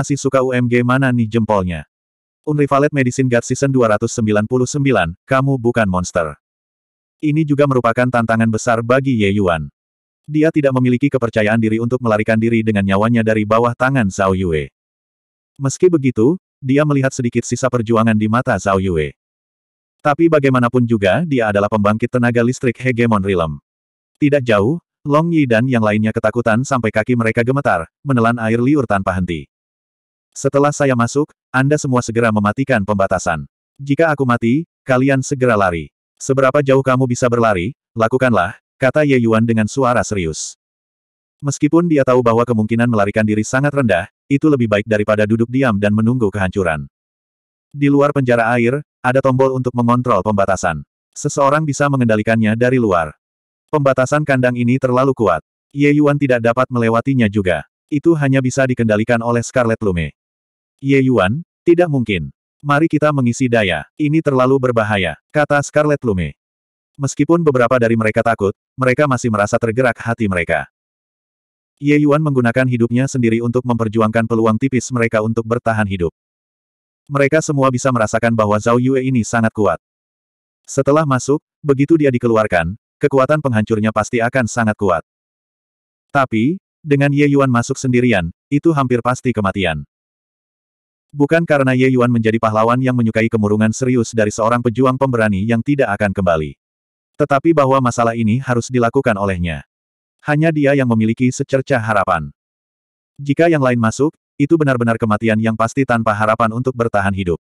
masih suka UMG mana nih jempolnya? Unrivaled Medicine God Season 299, kamu bukan monster. Ini juga merupakan tantangan besar bagi Ye Yuan. Dia tidak memiliki kepercayaan diri untuk melarikan diri dengan nyawanya dari bawah tangan Zhao Yue. Meski begitu, dia melihat sedikit sisa perjuangan di mata Zhao Yue. Tapi bagaimanapun juga, dia adalah pembangkit tenaga listrik hegemon realm. Tidak jauh, Long Yi dan yang lainnya ketakutan sampai kaki mereka gemetar, menelan air liur tanpa henti. Setelah saya masuk, Anda semua segera mematikan pembatasan. Jika aku mati, kalian segera lari. Seberapa jauh kamu bisa berlari, lakukanlah, kata Ye Yuan dengan suara serius. Meskipun dia tahu bahwa kemungkinan melarikan diri sangat rendah, itu lebih baik daripada duduk diam dan menunggu kehancuran. Di luar penjara air, ada tombol untuk mengontrol pembatasan. Seseorang bisa mengendalikannya dari luar. Pembatasan kandang ini terlalu kuat. Ye Yuan tidak dapat melewatinya juga. Itu hanya bisa dikendalikan oleh Scarlet Lume. Ye Yuan, tidak mungkin. Mari kita mengisi daya, ini terlalu berbahaya, kata Scarlet Lume. Meskipun beberapa dari mereka takut, mereka masih merasa tergerak hati mereka. Ye Yuan menggunakan hidupnya sendiri untuk memperjuangkan peluang tipis mereka untuk bertahan hidup. Mereka semua bisa merasakan bahwa Zhao Yue ini sangat kuat. Setelah masuk, begitu dia dikeluarkan, kekuatan penghancurnya pasti akan sangat kuat. Tapi, dengan Ye Yuan masuk sendirian, itu hampir pasti kematian. Bukan karena Ye Yuan menjadi pahlawan yang menyukai kemurungan serius dari seorang pejuang pemberani yang tidak akan kembali. Tetapi bahwa masalah ini harus dilakukan olehnya. Hanya dia yang memiliki secerca harapan. Jika yang lain masuk, itu benar-benar kematian yang pasti tanpa harapan untuk bertahan hidup.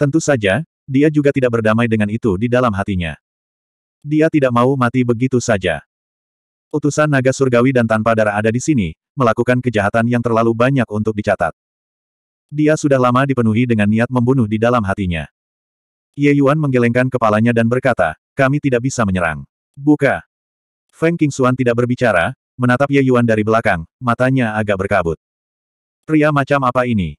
Tentu saja, dia juga tidak berdamai dengan itu di dalam hatinya. Dia tidak mau mati begitu saja. Utusan naga surgawi dan tanpa darah ada di sini, melakukan kejahatan yang terlalu banyak untuk dicatat. Dia sudah lama dipenuhi dengan niat membunuh di dalam hatinya. Ye Yuan menggelengkan kepalanya dan berkata, kami tidak bisa menyerang. Buka. Feng Qingxuan tidak berbicara, menatap Ye Yuan dari belakang, matanya agak berkabut. Pria macam apa ini?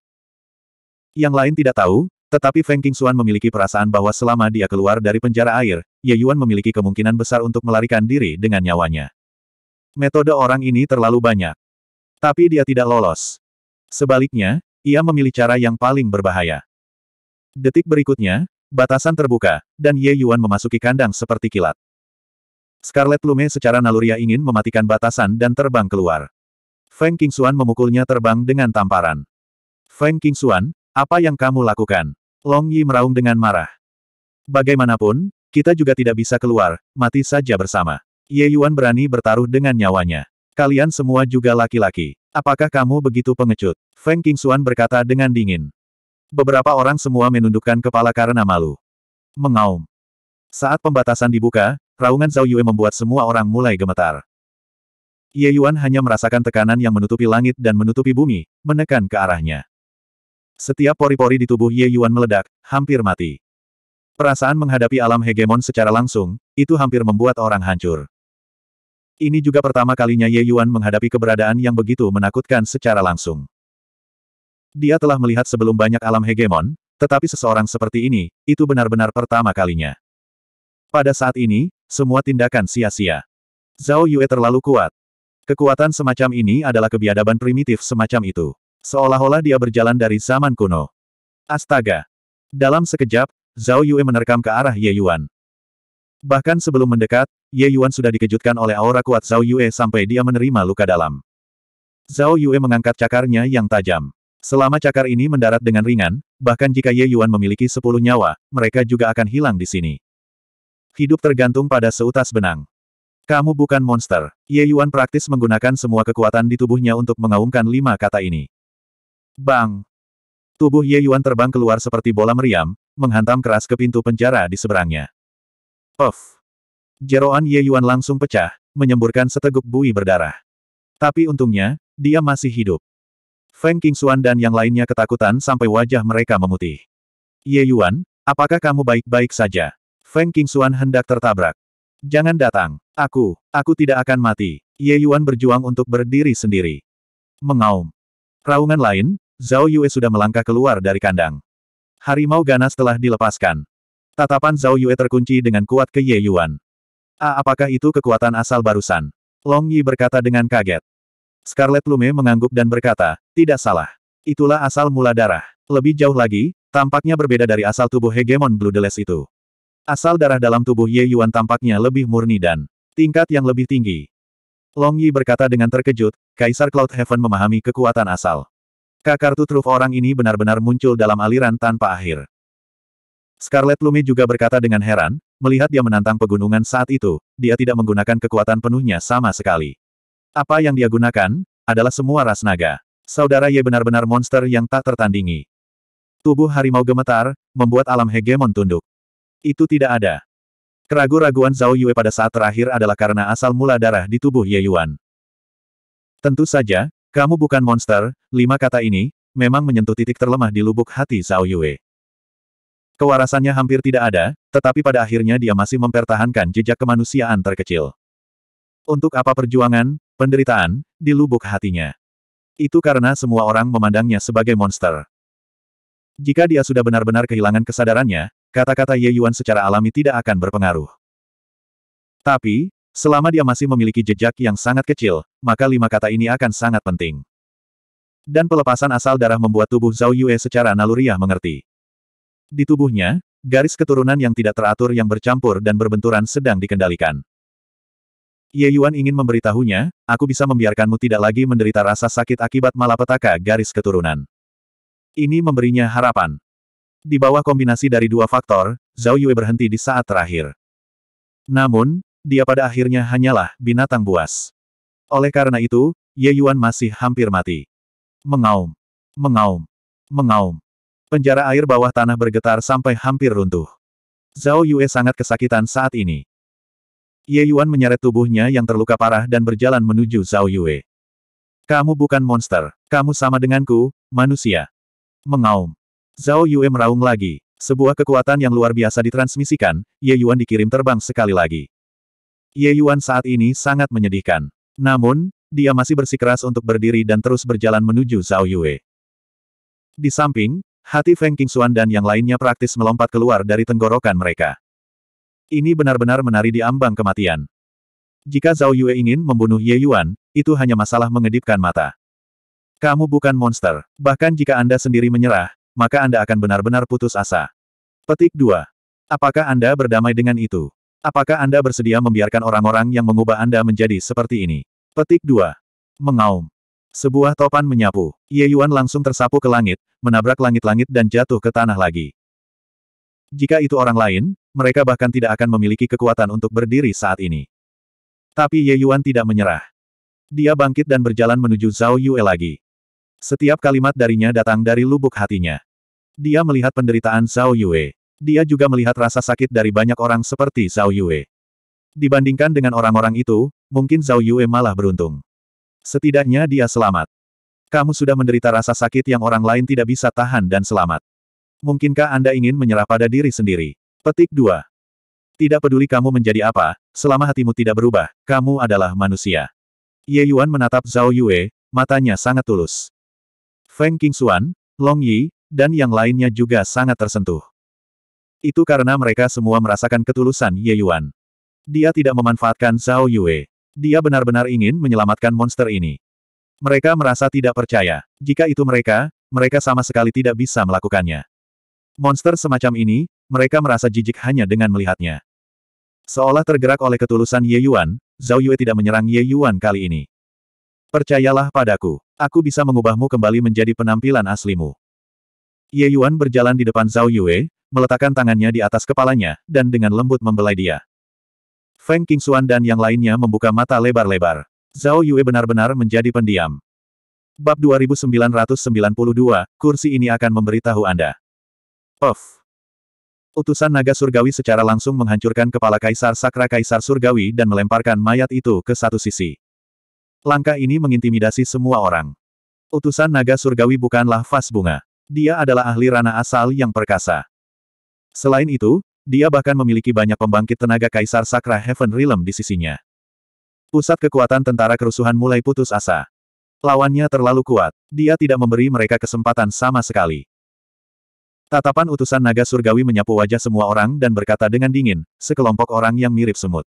Yang lain tidak tahu, tetapi Feng Qingxuan memiliki perasaan bahwa selama dia keluar dari penjara air, Ye Yuan memiliki kemungkinan besar untuk melarikan diri dengan nyawanya. Metode orang ini terlalu banyak. Tapi dia tidak lolos. Sebaliknya, ia memilih cara yang paling berbahaya. Detik berikutnya, batasan terbuka, dan Ye Yuan memasuki kandang seperti kilat. Scarlet Lume secara naluria ingin mematikan batasan dan terbang keluar. Feng Qingxuan memukulnya terbang dengan tamparan. Feng Qingxuan, apa yang kamu lakukan? Long Yi meraung dengan marah. Bagaimanapun, kita juga tidak bisa keluar, mati saja bersama. Ye Yuan berani bertaruh dengan nyawanya. Kalian semua juga laki-laki. Apakah kamu begitu pengecut? Feng Qingxuan berkata dengan dingin. Beberapa orang semua menundukkan kepala karena malu. Mengaum. Saat pembatasan dibuka, raungan Zhao Yue membuat semua orang mulai gemetar. Ye Yuan hanya merasakan tekanan yang menutupi langit dan menutupi bumi, menekan ke arahnya. Setiap pori-pori di tubuh Ye Yuan meledak, hampir mati. Perasaan menghadapi alam hegemon secara langsung, itu hampir membuat orang hancur. Ini juga pertama kalinya Ye Yuan menghadapi keberadaan yang begitu menakutkan secara langsung. Dia telah melihat sebelum banyak alam hegemon, tetapi seseorang seperti ini, itu benar-benar pertama kalinya. Pada saat ini, semua tindakan sia-sia. Zhao Yue terlalu kuat. Kekuatan semacam ini adalah kebiadaban primitif semacam itu. Seolah-olah dia berjalan dari zaman kuno. Astaga! Dalam sekejap, Zhao Yue menerkam ke arah Ye Yuan. Bahkan sebelum mendekat, Ye Yuan sudah dikejutkan oleh aura kuat Zhao Yue sampai dia menerima luka dalam. Zhao Yue mengangkat cakarnya yang tajam. Selama cakar ini mendarat dengan ringan, bahkan jika Ye Yuan memiliki sepuluh nyawa, mereka juga akan hilang di sini. Hidup tergantung pada seutas benang. Kamu bukan monster. Ye Yuan praktis menggunakan semua kekuatan di tubuhnya untuk mengaumkan lima kata ini. Bang! Tubuh Ye Yuan terbang keluar seperti bola meriam, menghantam keras ke pintu penjara di seberangnya. Puff! Jeroan Ye Yuan langsung pecah, menyemburkan seteguk bui berdarah. Tapi untungnya, dia masih hidup. Feng Xuan dan yang lainnya ketakutan sampai wajah mereka memutih. Ye Yuan, apakah kamu baik-baik saja? Feng Xuan hendak tertabrak. Jangan datang. Aku, aku tidak akan mati. Ye Yuan berjuang untuk berdiri sendiri. Mengaum. Raungan lain, Zhao Yue sudah melangkah keluar dari kandang. Harimau ganas telah dilepaskan. Tatapan Zhao Yue terkunci dengan kuat ke Ye Yuan. A, ah, apakah itu kekuatan asal barusan? Long Yi berkata dengan kaget. Scarlet Lume mengangguk dan berkata, tidak salah. Itulah asal mula darah. Lebih jauh lagi, tampaknya berbeda dari asal tubuh hegemon Blue Bludeless itu. Asal darah dalam tubuh Ye Yuan tampaknya lebih murni dan tingkat yang lebih tinggi. Long Yi berkata dengan terkejut, Kaisar Cloud Heaven memahami kekuatan asal. Kakartu truf orang ini benar-benar muncul dalam aliran tanpa akhir. Scarlet Lume juga berkata dengan heran, Melihat dia menantang pegunungan saat itu, dia tidak menggunakan kekuatan penuhnya sama sekali. Apa yang dia gunakan, adalah semua ras naga. Saudara Ye benar-benar monster yang tak tertandingi. Tubuh harimau gemetar, membuat alam hegemon tunduk. Itu tidak ada. Keragu-raguan Zhao Yue pada saat terakhir adalah karena asal mula darah di tubuh Ye Yuan. Tentu saja, kamu bukan monster, lima kata ini, memang menyentuh titik terlemah di lubuk hati Zhao Yue. Kewarasannya hampir tidak ada, tetapi pada akhirnya dia masih mempertahankan jejak kemanusiaan terkecil. Untuk apa perjuangan, penderitaan, di lubuk hatinya. Itu karena semua orang memandangnya sebagai monster. Jika dia sudah benar-benar kehilangan kesadarannya, kata-kata Ye Yuan secara alami tidak akan berpengaruh. Tapi, selama dia masih memiliki jejak yang sangat kecil, maka lima kata ini akan sangat penting. Dan pelepasan asal darah membuat tubuh Zhao Yue secara naluriah mengerti. Di tubuhnya, garis keturunan yang tidak teratur yang bercampur dan berbenturan sedang dikendalikan. Ye Yuan ingin memberitahunya, aku bisa membiarkanmu tidak lagi menderita rasa sakit akibat malapetaka garis keturunan. Ini memberinya harapan. Di bawah kombinasi dari dua faktor, Zhao Yue berhenti di saat terakhir. Namun, dia pada akhirnya hanyalah binatang buas. Oleh karena itu, Ye Yuan masih hampir mati. Mengaum. Mengaum. Mengaum. Penjara air bawah tanah bergetar sampai hampir runtuh. Zhao Yue sangat kesakitan saat ini. Ye Yuan menyeret tubuhnya yang terluka parah dan berjalan menuju Zhao Yue. Kamu bukan monster. Kamu sama denganku, manusia. Mengaum. Zhao Yue meraung lagi. Sebuah kekuatan yang luar biasa ditransmisikan, Ye Yuan dikirim terbang sekali lagi. Ye Yuan saat ini sangat menyedihkan. Namun, dia masih bersikeras untuk berdiri dan terus berjalan menuju Zhao Yue. Di samping, Hati Feng Xuan dan yang lainnya praktis melompat keluar dari tenggorokan mereka. Ini benar-benar menari di ambang kematian. Jika Zhao Yue ingin membunuh Ye Yuan, itu hanya masalah mengedipkan mata. Kamu bukan monster. Bahkan jika Anda sendiri menyerah, maka Anda akan benar-benar putus asa. Petik 2. Apakah Anda berdamai dengan itu? Apakah Anda bersedia membiarkan orang-orang yang mengubah Anda menjadi seperti ini? Petik 2. Mengaum. Sebuah topan menyapu. Ye Yuan langsung tersapu ke langit, menabrak langit-langit dan jatuh ke tanah lagi. Jika itu orang lain, mereka bahkan tidak akan memiliki kekuatan untuk berdiri saat ini. Tapi Ye Yuan tidak menyerah. Dia bangkit dan berjalan menuju Zhao Yue lagi. Setiap kalimat darinya datang dari lubuk hatinya. Dia melihat penderitaan Zhao Yue. Dia juga melihat rasa sakit dari banyak orang seperti Zhao Yue. Dibandingkan dengan orang-orang itu, mungkin Zhao Yue malah beruntung. Setidaknya dia selamat. Kamu sudah menderita rasa sakit yang orang lain tidak bisa tahan dan selamat. Mungkinkah Anda ingin menyerah pada diri sendiri? Petik 2. Tidak peduli kamu menjadi apa, selama hatimu tidak berubah, kamu adalah manusia. Ye Yuan menatap Zhao Yue, matanya sangat tulus. Feng Qingxuan, Long Yi, dan yang lainnya juga sangat tersentuh. Itu karena mereka semua merasakan ketulusan Ye Yuan. Dia tidak memanfaatkan Zhao Yue. Dia benar-benar ingin menyelamatkan monster ini. Mereka merasa tidak percaya. Jika itu mereka, mereka sama sekali tidak bisa melakukannya. Monster semacam ini, mereka merasa jijik hanya dengan melihatnya. Seolah tergerak oleh ketulusan Ye Yuan, Zhao Yue tidak menyerang Ye Yuan kali ini. Percayalah padaku, aku bisa mengubahmu kembali menjadi penampilan aslimu. Ye Yuan berjalan di depan Zhao Yue, meletakkan tangannya di atas kepalanya, dan dengan lembut membelai dia. Feng Qingxuan dan yang lainnya membuka mata lebar-lebar. Zhao Yue benar-benar menjadi pendiam. Bab 2992, kursi ini akan memberitahu Anda. Of. Utusan naga surgawi secara langsung menghancurkan kepala kaisar sakra kaisar surgawi dan melemparkan mayat itu ke satu sisi. Langkah ini mengintimidasi semua orang. Utusan naga surgawi bukanlah vas bunga. Dia adalah ahli ranah asal yang perkasa. Selain itu, dia bahkan memiliki banyak pembangkit tenaga Kaisar Sakra Heaven Realm di sisinya. Pusat kekuatan tentara kerusuhan mulai putus asa. Lawannya terlalu kuat. Dia tidak memberi mereka kesempatan sama sekali. Tatapan utusan naga surgawi menyapu wajah semua orang dan berkata dengan dingin, sekelompok orang yang mirip semut.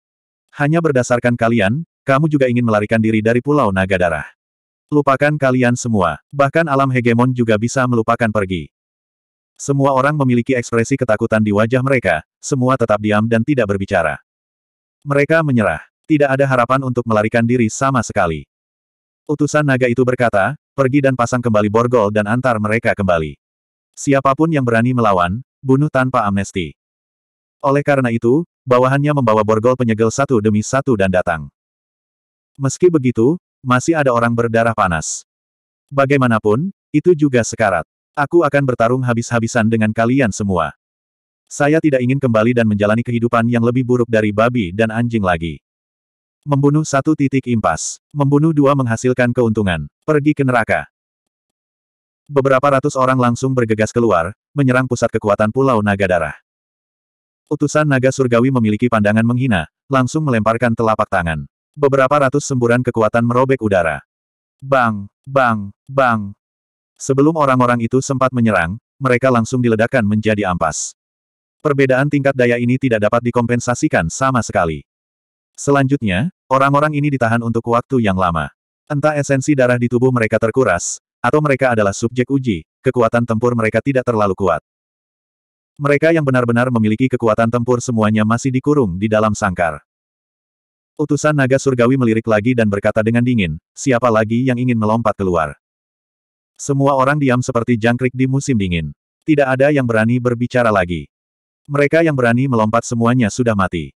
Hanya berdasarkan kalian, kamu juga ingin melarikan diri dari pulau naga darah. Lupakan kalian semua, bahkan alam hegemon juga bisa melupakan pergi. Semua orang memiliki ekspresi ketakutan di wajah mereka, semua tetap diam dan tidak berbicara. Mereka menyerah. Tidak ada harapan untuk melarikan diri sama sekali. Utusan naga itu berkata, pergi dan pasang kembali borgol dan antar mereka kembali. Siapapun yang berani melawan, bunuh tanpa amnesti. Oleh karena itu, bawahannya membawa borgol penyegel satu demi satu dan datang. Meski begitu, masih ada orang berdarah panas. Bagaimanapun, itu juga sekarat. Aku akan bertarung habis-habisan dengan kalian semua. Saya tidak ingin kembali dan menjalani kehidupan yang lebih buruk dari babi dan anjing lagi. Membunuh satu titik impas. Membunuh dua menghasilkan keuntungan. Pergi ke neraka. Beberapa ratus orang langsung bergegas keluar, menyerang pusat kekuatan Pulau Naga Darah. Utusan Naga Surgawi memiliki pandangan menghina, langsung melemparkan telapak tangan. Beberapa ratus semburan kekuatan merobek udara. Bang, bang, bang, Sebelum orang-orang itu sempat menyerang, mereka langsung diledakkan menjadi ampas. Perbedaan tingkat daya ini tidak dapat dikompensasikan sama sekali. Selanjutnya, orang-orang ini ditahan untuk waktu yang lama. Entah esensi darah di tubuh mereka terkuras, atau mereka adalah subjek uji, kekuatan tempur mereka tidak terlalu kuat. Mereka yang benar-benar memiliki kekuatan tempur semuanya masih dikurung di dalam sangkar. Utusan naga surgawi melirik lagi dan berkata dengan dingin, siapa lagi yang ingin melompat keluar? Semua orang diam seperti jangkrik di musim dingin. Tidak ada yang berani berbicara lagi. Mereka yang berani melompat semuanya sudah mati.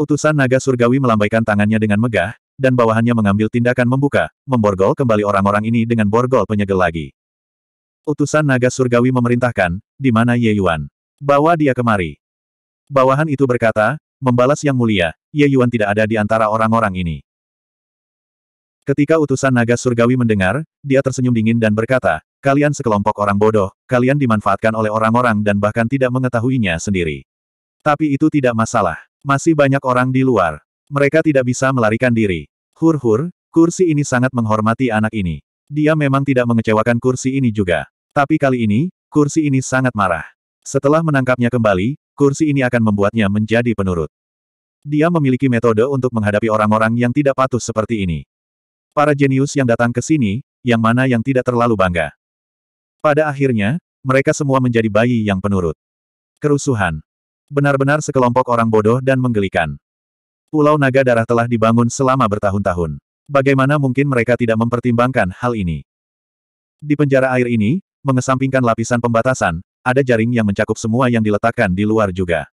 Utusan naga surgawi melambaikan tangannya dengan megah, dan bawahannya mengambil tindakan membuka, memborgol kembali orang-orang ini dengan borgol penyegel lagi. Utusan naga surgawi memerintahkan, di mana Ye Yuan? Bawa dia kemari. Bawahan itu berkata, membalas yang mulia, Ye Yuan tidak ada di antara orang-orang ini. Ketika utusan naga surgawi mendengar, dia tersenyum dingin dan berkata, kalian sekelompok orang bodoh, kalian dimanfaatkan oleh orang-orang dan bahkan tidak mengetahuinya sendiri. Tapi itu tidak masalah. Masih banyak orang di luar. Mereka tidak bisa melarikan diri. Hur-hur, kursi ini sangat menghormati anak ini. Dia memang tidak mengecewakan kursi ini juga. Tapi kali ini, kursi ini sangat marah. Setelah menangkapnya kembali, kursi ini akan membuatnya menjadi penurut. Dia memiliki metode untuk menghadapi orang-orang yang tidak patuh seperti ini para jenius yang datang ke sini, yang mana yang tidak terlalu bangga. Pada akhirnya, mereka semua menjadi bayi yang penurut. Kerusuhan. Benar-benar sekelompok orang bodoh dan menggelikan. Pulau Naga Darah telah dibangun selama bertahun-tahun. Bagaimana mungkin mereka tidak mempertimbangkan hal ini? Di penjara air ini, mengesampingkan lapisan pembatasan, ada jaring yang mencakup semua yang diletakkan di luar juga.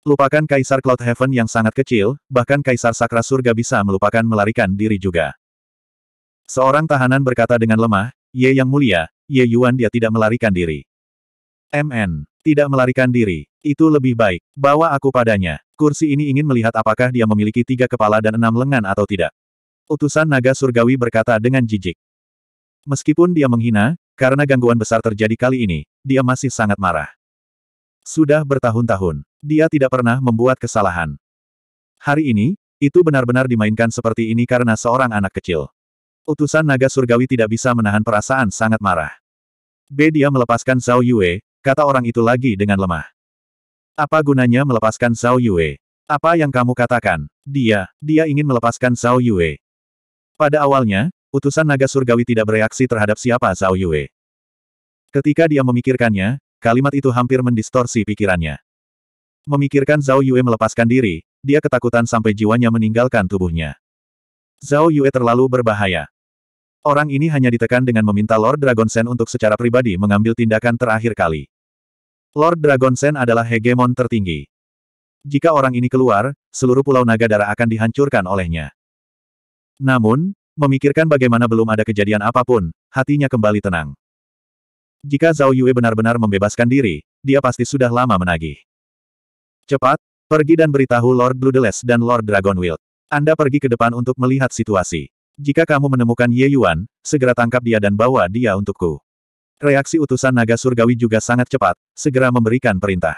Lupakan Kaisar Cloud Heaven yang sangat kecil, bahkan Kaisar Sakra Surga bisa melupakan melarikan diri juga. Seorang tahanan berkata dengan lemah, Ye Yang Mulia, Ye Yuan dia tidak melarikan diri. MN, tidak melarikan diri. Itu lebih baik. Bawa aku padanya. Kursi ini ingin melihat apakah dia memiliki tiga kepala dan enam lengan atau tidak. Utusan naga surgawi berkata dengan jijik. Meskipun dia menghina, karena gangguan besar terjadi kali ini, dia masih sangat marah. Sudah bertahun-tahun, dia tidak pernah membuat kesalahan. Hari ini, itu benar-benar dimainkan seperti ini karena seorang anak kecil. Utusan naga surgawi tidak bisa menahan perasaan sangat marah. B. Dia melepaskan Zhao Yue, kata orang itu lagi dengan lemah. Apa gunanya melepaskan Zhao Yue? Apa yang kamu katakan? Dia, dia ingin melepaskan Zhao Yue. Pada awalnya, utusan naga surgawi tidak bereaksi terhadap siapa Zhao Yue. Ketika dia memikirkannya, kalimat itu hampir mendistorsi pikirannya. Memikirkan Zhao Yue melepaskan diri, dia ketakutan sampai jiwanya meninggalkan tubuhnya. Zhao Yue terlalu berbahaya. Orang ini hanya ditekan dengan meminta Lord Dragon Sen untuk secara pribadi mengambil tindakan terakhir kali. Lord Dragon Sen adalah hegemon tertinggi. Jika orang ini keluar, seluruh pulau naga darah akan dihancurkan olehnya. Namun, memikirkan bagaimana belum ada kejadian apapun, hatinya kembali tenang. Jika Zhao Yue benar-benar membebaskan diri, dia pasti sudah lama menagih. Cepat, pergi dan beritahu Lord Bloodless dan Lord Dragonwild. Anda pergi ke depan untuk melihat situasi. Jika kamu menemukan Ye Yuan, segera tangkap dia dan bawa dia untukku. Reaksi utusan naga surgawi juga sangat cepat, segera memberikan perintah.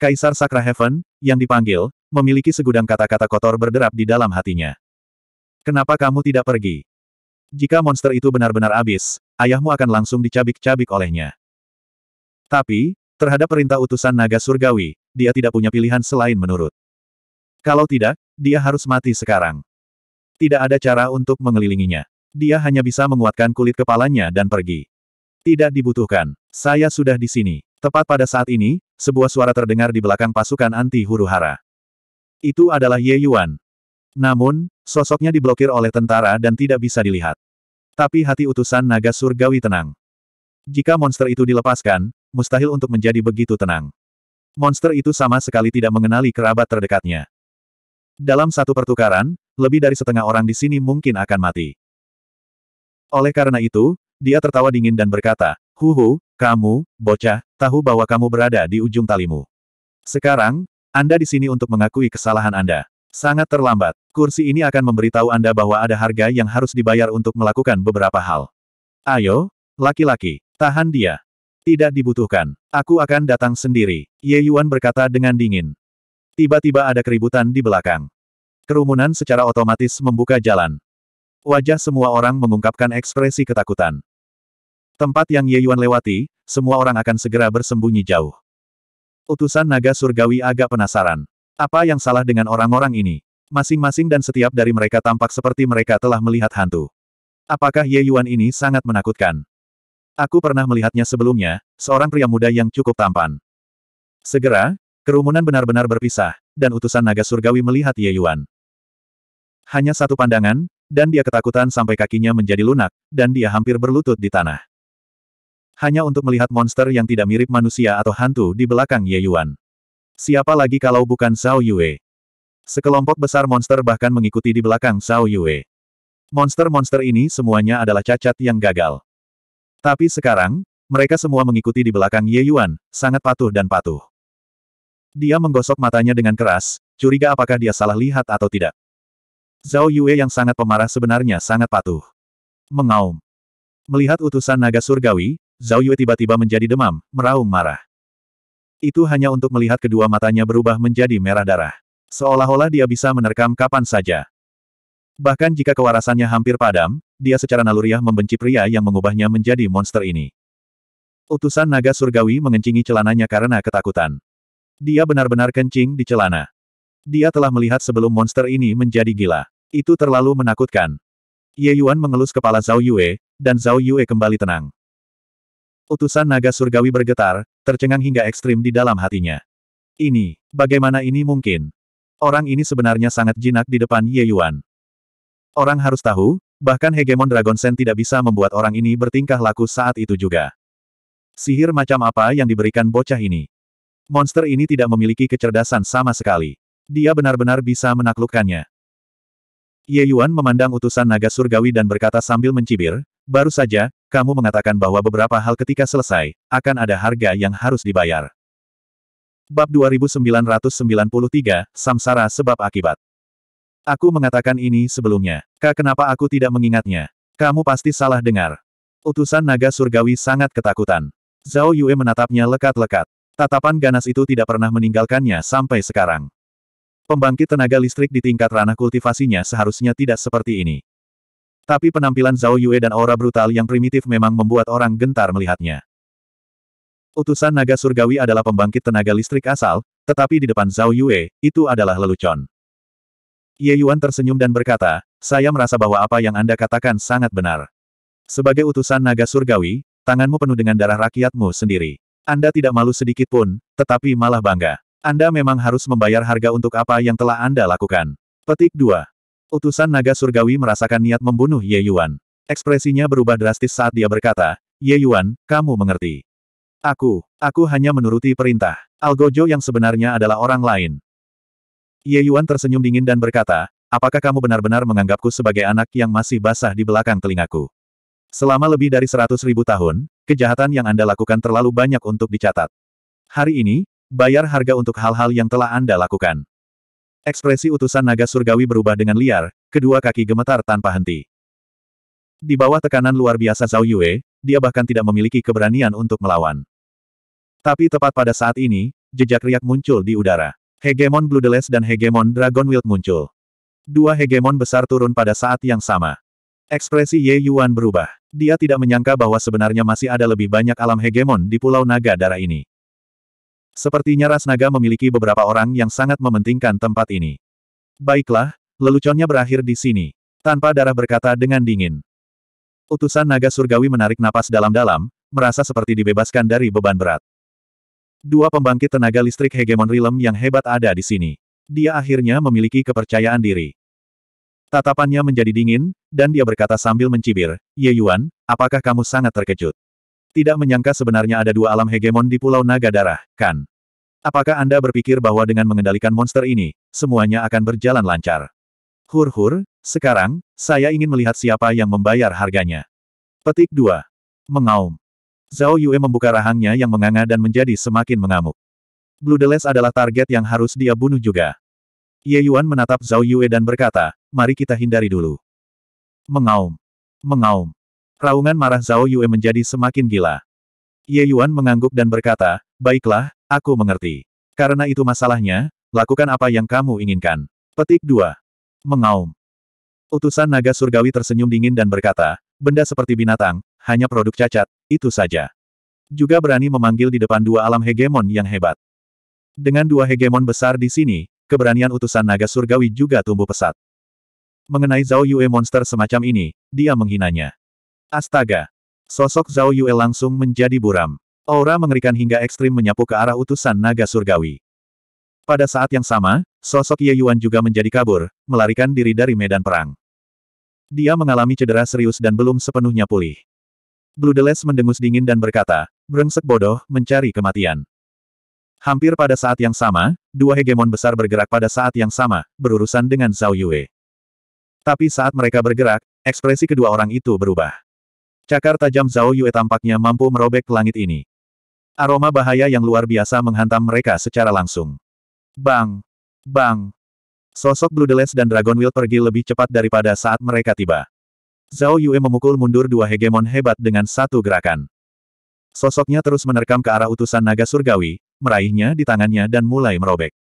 Kaisar Sakra Heaven, yang dipanggil, memiliki segudang kata-kata kotor berderap di dalam hatinya. Kenapa kamu tidak pergi? Jika monster itu benar-benar abis, ayahmu akan langsung dicabik-cabik olehnya. Tapi, Terhadap perintah utusan naga surgawi, dia tidak punya pilihan selain menurut. Kalau tidak, dia harus mati sekarang. Tidak ada cara untuk mengelilinginya. Dia hanya bisa menguatkan kulit kepalanya dan pergi. Tidak dibutuhkan. Saya sudah di sini. Tepat pada saat ini, sebuah suara terdengar di belakang pasukan anti huru hara. Itu adalah Ye Yuan. Namun, sosoknya diblokir oleh tentara dan tidak bisa dilihat. Tapi hati utusan naga surgawi tenang. Jika monster itu dilepaskan, mustahil untuk menjadi begitu tenang. Monster itu sama sekali tidak mengenali kerabat terdekatnya. Dalam satu pertukaran, lebih dari setengah orang di sini mungkin akan mati. Oleh karena itu, dia tertawa dingin dan berkata, Huhu, kamu, bocah, tahu bahwa kamu berada di ujung talimu. Sekarang, Anda di sini untuk mengakui kesalahan Anda. Sangat terlambat, kursi ini akan memberitahu Anda bahwa ada harga yang harus dibayar untuk melakukan beberapa hal. Ayo, laki-laki, tahan dia. Tidak dibutuhkan. Aku akan datang sendiri. Ye Yuan berkata dengan dingin. Tiba-tiba ada keributan di belakang. Kerumunan secara otomatis membuka jalan. Wajah semua orang mengungkapkan ekspresi ketakutan. Tempat yang Ye Yuan lewati, semua orang akan segera bersembunyi jauh. Utusan naga surgawi agak penasaran. Apa yang salah dengan orang-orang ini? Masing-masing dan setiap dari mereka tampak seperti mereka telah melihat hantu. Apakah Ye Yuan ini sangat menakutkan? Aku pernah melihatnya sebelumnya, seorang pria muda yang cukup tampan. Segera, kerumunan benar-benar berpisah, dan utusan naga surgawi melihat Ye Yuan. Hanya satu pandangan, dan dia ketakutan sampai kakinya menjadi lunak, dan dia hampir berlutut di tanah. Hanya untuk melihat monster yang tidak mirip manusia atau hantu di belakang Ye Yuan. Siapa lagi kalau bukan Zhao Yue? Sekelompok besar monster bahkan mengikuti di belakang Zhao Yue. Monster-monster ini semuanya adalah cacat yang gagal. Tapi sekarang, mereka semua mengikuti di belakang Ye Yuan, sangat patuh dan patuh. Dia menggosok matanya dengan keras, curiga apakah dia salah lihat atau tidak. Zhao Yue yang sangat pemarah sebenarnya sangat patuh. Mengaum. Melihat utusan naga surgawi, Zhao Yue tiba-tiba menjadi demam, meraung marah. Itu hanya untuk melihat kedua matanya berubah menjadi merah darah. Seolah-olah dia bisa menerkam kapan saja. Bahkan jika kewarasannya hampir padam, dia secara naluriah membenci pria yang mengubahnya menjadi monster ini. Utusan naga surgawi mengencingi celananya karena ketakutan. Dia benar-benar kencing di celana. Dia telah melihat sebelum monster ini menjadi gila. Itu terlalu menakutkan. Ye Yuan mengelus kepala Zhao Yue, dan Zhao Yue kembali tenang. Utusan naga surgawi bergetar, tercengang hingga ekstrim di dalam hatinya. Ini, bagaimana ini mungkin? Orang ini sebenarnya sangat jinak di depan Ye Yuan. Orang harus tahu, bahkan hegemon Dragon Sen tidak bisa membuat orang ini bertingkah laku saat itu juga. Sihir macam apa yang diberikan bocah ini? Monster ini tidak memiliki kecerdasan sama sekali. Dia benar-benar bisa menaklukkannya. Ye Yuan memandang utusan naga surgawi dan berkata sambil mencibir, baru saja, kamu mengatakan bahwa beberapa hal ketika selesai, akan ada harga yang harus dibayar. Bab 2993, Samsara Sebab Akibat Aku mengatakan ini sebelumnya. Kak kenapa aku tidak mengingatnya? Kamu pasti salah dengar. Utusan naga surgawi sangat ketakutan. Zhao Yue menatapnya lekat-lekat. Tatapan ganas itu tidak pernah meninggalkannya sampai sekarang. Pembangkit tenaga listrik di tingkat ranah kultivasinya seharusnya tidak seperti ini. Tapi penampilan Zhao Yue dan aura brutal yang primitif memang membuat orang gentar melihatnya. Utusan naga surgawi adalah pembangkit tenaga listrik asal, tetapi di depan Zhao Yue, itu adalah lelucon. Ye Yuan tersenyum dan berkata, saya merasa bahwa apa yang Anda katakan sangat benar. Sebagai utusan naga surgawi, tanganmu penuh dengan darah rakyatmu sendiri. Anda tidak malu sedikit pun, tetapi malah bangga. Anda memang harus membayar harga untuk apa yang telah Anda lakukan. Petik 2. Utusan naga surgawi merasakan niat membunuh Ye Yuan. Ekspresinya berubah drastis saat dia berkata, Ye Yuan, kamu mengerti. Aku, aku hanya menuruti perintah. Algojo yang sebenarnya adalah orang lain. Ye Yuan tersenyum dingin dan berkata, apakah kamu benar-benar menganggapku sebagai anak yang masih basah di belakang telingaku? Selama lebih dari seratus ribu tahun, kejahatan yang Anda lakukan terlalu banyak untuk dicatat. Hari ini, bayar harga untuk hal-hal yang telah Anda lakukan. Ekspresi utusan naga surgawi berubah dengan liar, kedua kaki gemetar tanpa henti. Di bawah tekanan luar biasa Zhao Yue, dia bahkan tidak memiliki keberanian untuk melawan. Tapi tepat pada saat ini, jejak riak muncul di udara. Hegemon Bloodless dan Hegemon Dragon Wild muncul. Dua hegemon besar turun pada saat yang sama. Ekspresi Ye Yuan berubah. Dia tidak menyangka bahwa sebenarnya masih ada lebih banyak alam hegemon di Pulau Naga Darah ini. Sepertinya ras naga memiliki beberapa orang yang sangat mementingkan tempat ini. Baiklah, leluconnya berakhir di sini. Tanpa darah berkata dengan dingin. Utusan naga surgawi menarik napas dalam-dalam, merasa seperti dibebaskan dari beban berat. Dua pembangkit tenaga listrik hegemon Rilem yang hebat ada di sini. Dia akhirnya memiliki kepercayaan diri. Tatapannya menjadi dingin, dan dia berkata sambil mencibir, Ye Yuan, apakah kamu sangat terkejut? Tidak menyangka sebenarnya ada dua alam hegemon di Pulau Naga Darah, kan? Apakah Anda berpikir bahwa dengan mengendalikan monster ini, semuanya akan berjalan lancar? Hur-hur, sekarang, saya ingin melihat siapa yang membayar harganya. Petik 2. Mengaum. Zhao Yue membuka rahangnya yang menganga dan menjadi semakin mengamuk. Blue adalah target yang harus dia bunuh juga. Ye Yuan menatap Zhao Yue dan berkata, mari kita hindari dulu. Mengaum. Mengaum. Raungan marah Zhao Yue menjadi semakin gila. Ye Yuan mengangguk dan berkata, baiklah, aku mengerti. Karena itu masalahnya, lakukan apa yang kamu inginkan. Petik 2. Mengaum. Utusan naga surgawi tersenyum dingin dan berkata, benda seperti binatang, hanya produk cacat, itu saja. Juga berani memanggil di depan dua alam hegemon yang hebat. Dengan dua hegemon besar di sini, keberanian utusan naga surgawi juga tumbuh pesat. Mengenai Zhao Yue monster semacam ini, dia menghinanya. Astaga! Sosok Zhao Yue langsung menjadi buram. Aura mengerikan hingga ekstrim menyapu ke arah utusan naga surgawi. Pada saat yang sama, sosok Ye Yuan juga menjadi kabur, melarikan diri dari medan perang. Dia mengalami cedera serius dan belum sepenuhnya pulih. Bludeles mendengus dingin dan berkata, brengsek bodoh, mencari kematian. Hampir pada saat yang sama, dua hegemon besar bergerak pada saat yang sama, berurusan dengan Zhao Yue. Tapi saat mereka bergerak, ekspresi kedua orang itu berubah. Cakar tajam Zhao Yue tampaknya mampu merobek langit ini. Aroma bahaya yang luar biasa menghantam mereka secara langsung. Bang! Bang! Sosok Bludeles dan Dragon Will pergi lebih cepat daripada saat mereka tiba. Zhao Yue memukul mundur dua hegemon hebat dengan satu gerakan. Sosoknya terus menerkam ke arah utusan naga surgawi, meraihnya di tangannya dan mulai merobek.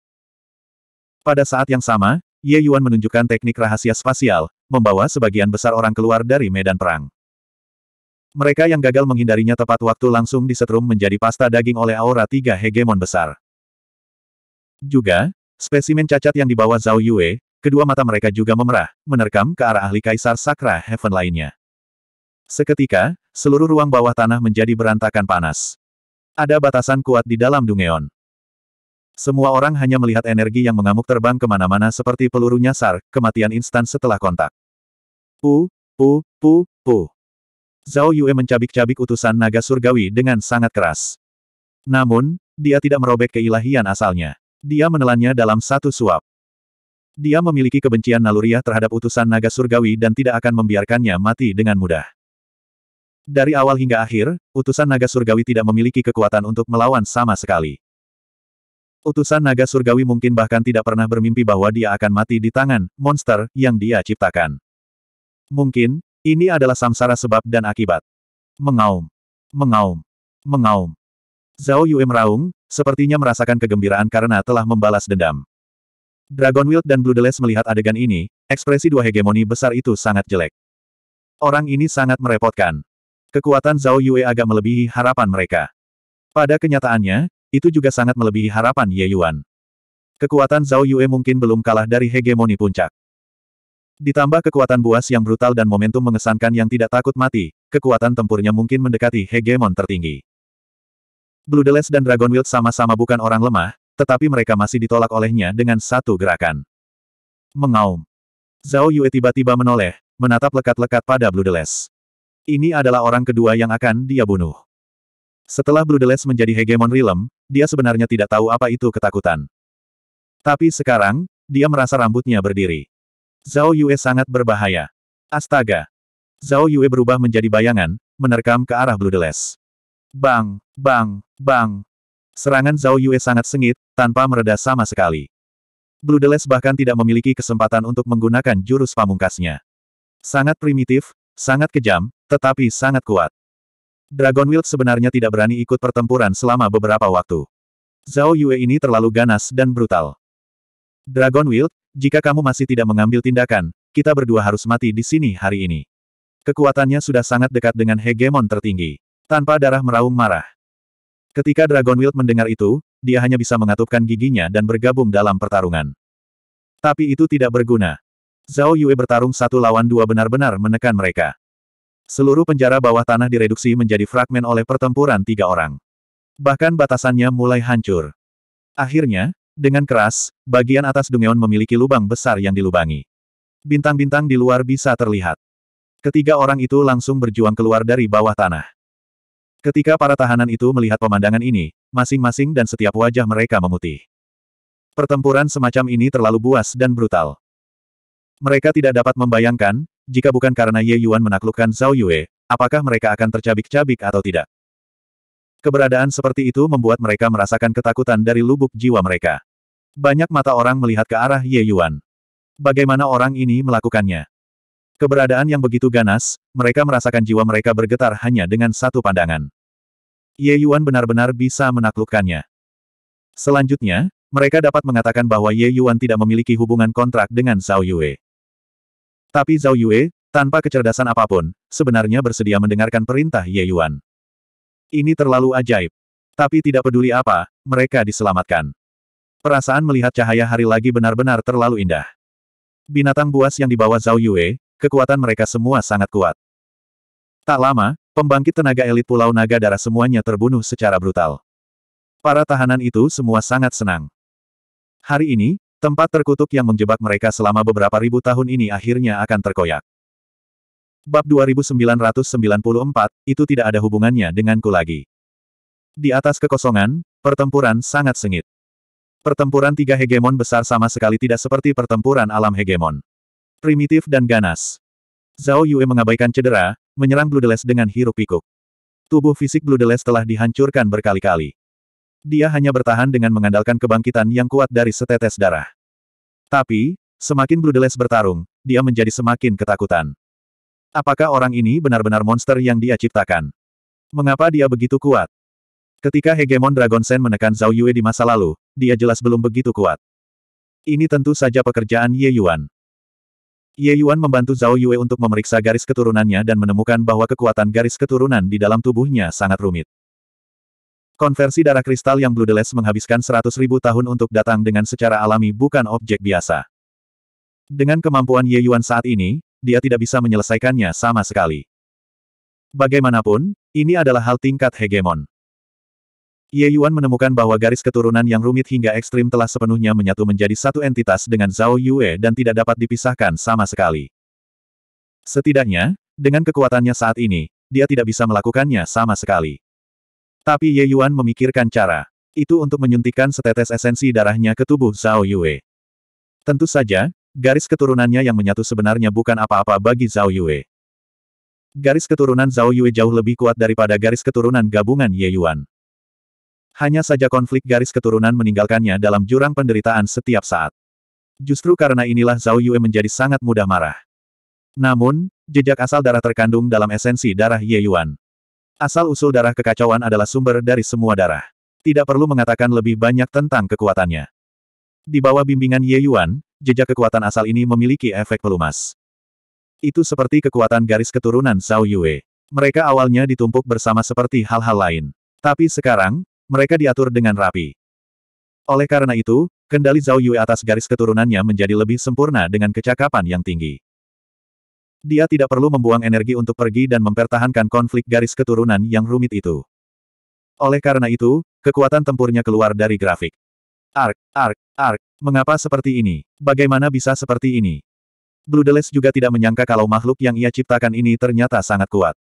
Pada saat yang sama, Ye Yuan menunjukkan teknik rahasia spasial, membawa sebagian besar orang keluar dari medan perang. Mereka yang gagal menghindarinya tepat waktu langsung disetrum menjadi pasta daging oleh aura tiga hegemon besar. Juga, spesimen cacat yang dibawa Zhao Yue, Kedua mata mereka juga memerah, menerkam ke arah ahli kaisar Sakra Heaven lainnya. Seketika, seluruh ruang bawah tanah menjadi berantakan panas. Ada batasan kuat di dalam Dungeon. Semua orang hanya melihat energi yang mengamuk terbang kemana-mana seperti peluru nyasar, kematian instan setelah kontak. Pu, pu, pu, pu. Zhao Yue mencabik-cabik utusan naga surgawi dengan sangat keras. Namun, dia tidak merobek keilahian asalnya. Dia menelannya dalam satu suap. Dia memiliki kebencian naluriah terhadap utusan naga surgawi dan tidak akan membiarkannya mati dengan mudah. Dari awal hingga akhir, utusan naga surgawi tidak memiliki kekuatan untuk melawan sama sekali. Utusan naga surgawi mungkin bahkan tidak pernah bermimpi bahwa dia akan mati di tangan monster yang dia ciptakan. Mungkin, ini adalah samsara sebab dan akibat. Mengaum. Mengaum. Mengaum. Zhao Yue meraung, sepertinya merasakan kegembiraan karena telah membalas dendam. Dragon Wild dan Bloodless melihat adegan ini, ekspresi dua hegemoni besar itu sangat jelek. Orang ini sangat merepotkan. Kekuatan Zhao Yue agak melebihi harapan mereka. Pada kenyataannya, itu juga sangat melebihi harapan Ye Yuan. Kekuatan Zhao Yue mungkin belum kalah dari hegemoni puncak. Ditambah kekuatan buas yang brutal dan momentum mengesankan yang tidak takut mati, kekuatan tempurnya mungkin mendekati hegemon tertinggi. Bloodless dan Dragon Wild sama-sama bukan orang lemah, tetapi mereka masih ditolak olehnya dengan satu gerakan. Mengaum. Zhao Yue tiba-tiba menoleh, menatap lekat-lekat pada Blue Bludeles. Ini adalah orang kedua yang akan dia bunuh. Setelah Blue Bludeles menjadi hegemon Rilem, dia sebenarnya tidak tahu apa itu ketakutan. Tapi sekarang, dia merasa rambutnya berdiri. Zhao Yue sangat berbahaya. Astaga! Zhao Yue berubah menjadi bayangan, menerkam ke arah Blue Bludeles. Bang, bang, bang, Serangan Zhao Yue sangat sengit, tanpa mereda sama sekali. Blue Bludeles bahkan tidak memiliki kesempatan untuk menggunakan jurus pamungkasnya. Sangat primitif, sangat kejam, tetapi sangat kuat. Dragon Wild sebenarnya tidak berani ikut pertempuran selama beberapa waktu. Zhao Yue ini terlalu ganas dan brutal. Dragon Wild, jika kamu masih tidak mengambil tindakan, kita berdua harus mati di sini hari ini. Kekuatannya sudah sangat dekat dengan hegemon tertinggi. Tanpa darah meraung marah. Ketika Dragonwild mendengar itu, dia hanya bisa mengatupkan giginya dan bergabung dalam pertarungan. Tapi itu tidak berguna. Zhao Yue bertarung satu lawan dua benar-benar menekan mereka. Seluruh penjara bawah tanah direduksi menjadi fragmen oleh pertempuran tiga orang. Bahkan batasannya mulai hancur. Akhirnya, dengan keras, bagian atas Dungeon memiliki lubang besar yang dilubangi. Bintang-bintang di luar bisa terlihat. Ketiga orang itu langsung berjuang keluar dari bawah tanah. Ketika para tahanan itu melihat pemandangan ini, masing-masing dan setiap wajah mereka memutih. Pertempuran semacam ini terlalu buas dan brutal. Mereka tidak dapat membayangkan, jika bukan karena Ye Yuan menaklukkan Zhao Yue, apakah mereka akan tercabik-cabik atau tidak. Keberadaan seperti itu membuat mereka merasakan ketakutan dari lubuk jiwa mereka. Banyak mata orang melihat ke arah Ye Yuan. Bagaimana orang ini melakukannya? Keberadaan yang begitu ganas, mereka merasakan jiwa mereka bergetar hanya dengan satu pandangan. Ye Yuan benar-benar bisa menaklukkannya. Selanjutnya, mereka dapat mengatakan bahwa Ye Yuan tidak memiliki hubungan kontrak dengan Zhao Yue. Tapi Zhao Yue, tanpa kecerdasan apapun, sebenarnya bersedia mendengarkan perintah Ye Yuan. Ini terlalu ajaib. Tapi tidak peduli apa, mereka diselamatkan. Perasaan melihat cahaya hari lagi benar-benar terlalu indah. Binatang buas yang dibawa Zhao Yue, kekuatan mereka semua sangat kuat. Tak lama, pembangkit tenaga elit Pulau Naga Darah semuanya terbunuh secara brutal. Para tahanan itu semua sangat senang. Hari ini, tempat terkutuk yang menjebak mereka selama beberapa ribu tahun ini akhirnya akan terkoyak. Bab 2994, itu tidak ada hubungannya denganku lagi. Di atas kekosongan, pertempuran sangat sengit. Pertempuran tiga hegemon besar sama sekali tidak seperti pertempuran alam hegemon primitif dan ganas. Zhao Yue mengabaikan cedera, menyerang Bludeles dengan hiruk-pikuk. Tubuh fisik Bludeles telah dihancurkan berkali-kali. Dia hanya bertahan dengan mengandalkan kebangkitan yang kuat dari setetes darah. Tapi, semakin Bludeles bertarung, dia menjadi semakin ketakutan. Apakah orang ini benar-benar monster yang dia ciptakan? Mengapa dia begitu kuat? Ketika Hegemon Dragon Sen menekan Zhao Yue di masa lalu, dia jelas belum begitu kuat. Ini tentu saja pekerjaan Ye Yuan. Ye Yuan membantu Zhao Yue untuk memeriksa garis keturunannya dan menemukan bahwa kekuatan garis keturunan di dalam tubuhnya sangat rumit. Konversi darah kristal yang Bloodless menghabiskan 100.000 tahun untuk datang dengan secara alami bukan objek biasa. Dengan kemampuan Ye Yuan saat ini, dia tidak bisa menyelesaikannya sama sekali. Bagaimanapun, ini adalah hal tingkat hegemon. Ye Yuan menemukan bahwa garis keturunan yang rumit hingga ekstrim telah sepenuhnya menyatu menjadi satu entitas dengan Zhao Yue dan tidak dapat dipisahkan sama sekali. Setidaknya, dengan kekuatannya saat ini, dia tidak bisa melakukannya sama sekali. Tapi Ye Yuan memikirkan cara. Itu untuk menyuntikkan setetes esensi darahnya ke tubuh Zhao Yue. Tentu saja, garis keturunannya yang menyatu sebenarnya bukan apa-apa bagi Zhao Yue. Garis keturunan Zhao Yue jauh lebih kuat daripada garis keturunan gabungan Ye Yuan. Hanya saja konflik garis keturunan meninggalkannya dalam jurang penderitaan setiap saat. Justru karena inilah Zhao Yue menjadi sangat mudah marah. Namun, jejak asal darah terkandung dalam esensi darah Ye Yuan. Asal-usul darah kekacauan adalah sumber dari semua darah. Tidak perlu mengatakan lebih banyak tentang kekuatannya. Di bawah bimbingan Ye Yuan, jejak kekuatan asal ini memiliki efek pelumas. Itu seperti kekuatan garis keturunan Zhao Yue. Mereka awalnya ditumpuk bersama seperti hal-hal lain. Tapi sekarang, mereka diatur dengan rapi. Oleh karena itu, kendali Zhao Yue atas garis keturunannya menjadi lebih sempurna dengan kecakapan yang tinggi. Dia tidak perlu membuang energi untuk pergi dan mempertahankan konflik garis keturunan yang rumit itu. Oleh karena itu, kekuatan tempurnya keluar dari grafik. Ark, ark, ark, mengapa seperti ini? Bagaimana bisa seperti ini? Bludeles juga tidak menyangka kalau makhluk yang ia ciptakan ini ternyata sangat kuat.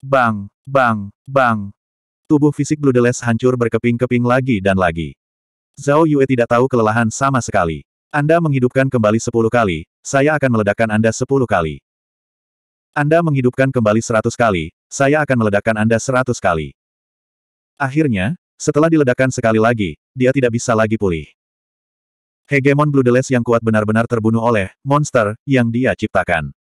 Bang, bang, bang, Tubuh fisik Blue Deles hancur berkeping-keping lagi dan lagi. Zhao Yue tidak tahu kelelahan sama sekali. Anda menghidupkan kembali sepuluh kali, saya akan meledakkan Anda sepuluh kali. Anda menghidupkan kembali seratus kali, saya akan meledakkan Anda seratus kali. Akhirnya, setelah diledakkan sekali lagi, dia tidak bisa lagi pulih. Hegemon Blue Deles yang kuat benar-benar terbunuh oleh monster yang dia ciptakan.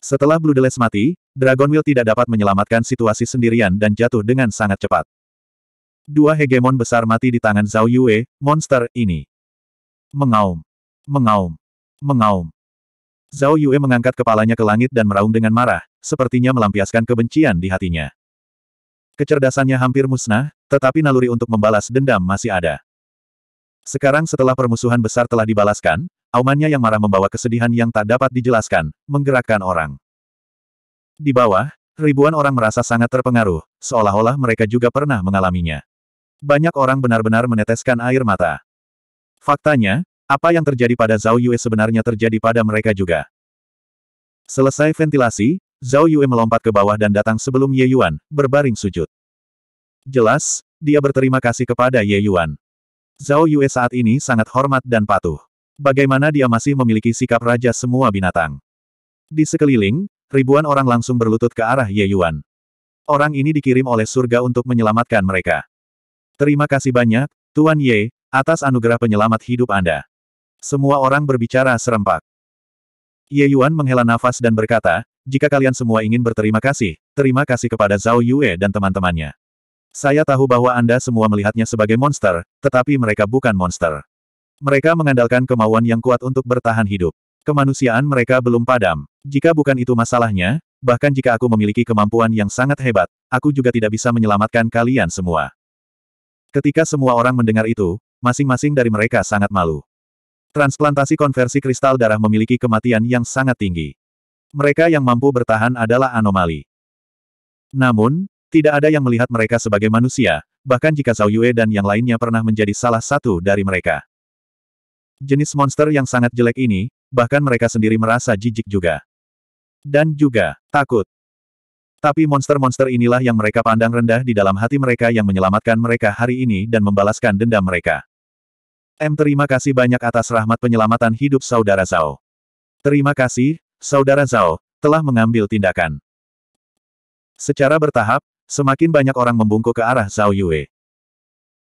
Setelah Blue Deles mati, Dragon Will tidak dapat menyelamatkan situasi sendirian dan jatuh dengan sangat cepat. Dua hegemon besar mati di tangan Zhao Yue, monster ini. Mengaum. Mengaum. Mengaum. Zhao Yue mengangkat kepalanya ke langit dan meraung dengan marah, sepertinya melampiaskan kebencian di hatinya. Kecerdasannya hampir musnah, tetapi naluri untuk membalas dendam masih ada. Sekarang setelah permusuhan besar telah dibalaskan, aumannya yang marah membawa kesedihan yang tak dapat dijelaskan, menggerakkan orang. Di bawah, ribuan orang merasa sangat terpengaruh, seolah-olah mereka juga pernah mengalaminya. Banyak orang benar-benar meneteskan air mata. Faktanya, apa yang terjadi pada Zhao Yue sebenarnya terjadi pada mereka juga. Selesai ventilasi, Zhao Yue melompat ke bawah dan datang sebelum Ye Yuan, berbaring sujud. Jelas, dia berterima kasih kepada Ye Yuan. Zhao Yue saat ini sangat hormat dan patuh. Bagaimana dia masih memiliki sikap raja semua binatang. Di sekeliling, ribuan orang langsung berlutut ke arah Ye Yuan. Orang ini dikirim oleh surga untuk menyelamatkan mereka. Terima kasih banyak, Tuan Ye, atas anugerah penyelamat hidup Anda. Semua orang berbicara serempak. Ye Yuan menghela nafas dan berkata, jika kalian semua ingin berterima kasih, terima kasih kepada Zhao Yue dan teman-temannya. Saya tahu bahwa Anda semua melihatnya sebagai monster, tetapi mereka bukan monster. Mereka mengandalkan kemauan yang kuat untuk bertahan hidup. Kemanusiaan mereka belum padam. Jika bukan itu masalahnya, bahkan jika aku memiliki kemampuan yang sangat hebat, aku juga tidak bisa menyelamatkan kalian semua. Ketika semua orang mendengar itu, masing-masing dari mereka sangat malu. Transplantasi konversi kristal darah memiliki kematian yang sangat tinggi. Mereka yang mampu bertahan adalah anomali. Namun, tidak ada yang melihat mereka sebagai manusia, bahkan jika Zhao Yue dan yang lainnya pernah menjadi salah satu dari mereka. Jenis monster yang sangat jelek ini, bahkan mereka sendiri merasa jijik juga. Dan juga, takut. Tapi monster-monster inilah yang mereka pandang rendah di dalam hati mereka yang menyelamatkan mereka hari ini dan membalaskan dendam mereka. M. Terima kasih banyak atas rahmat penyelamatan hidup Saudara Zhao. Terima kasih, Saudara Zhao, telah mengambil tindakan. Secara bertahap, semakin banyak orang membungkuk ke arah Zhao Yue.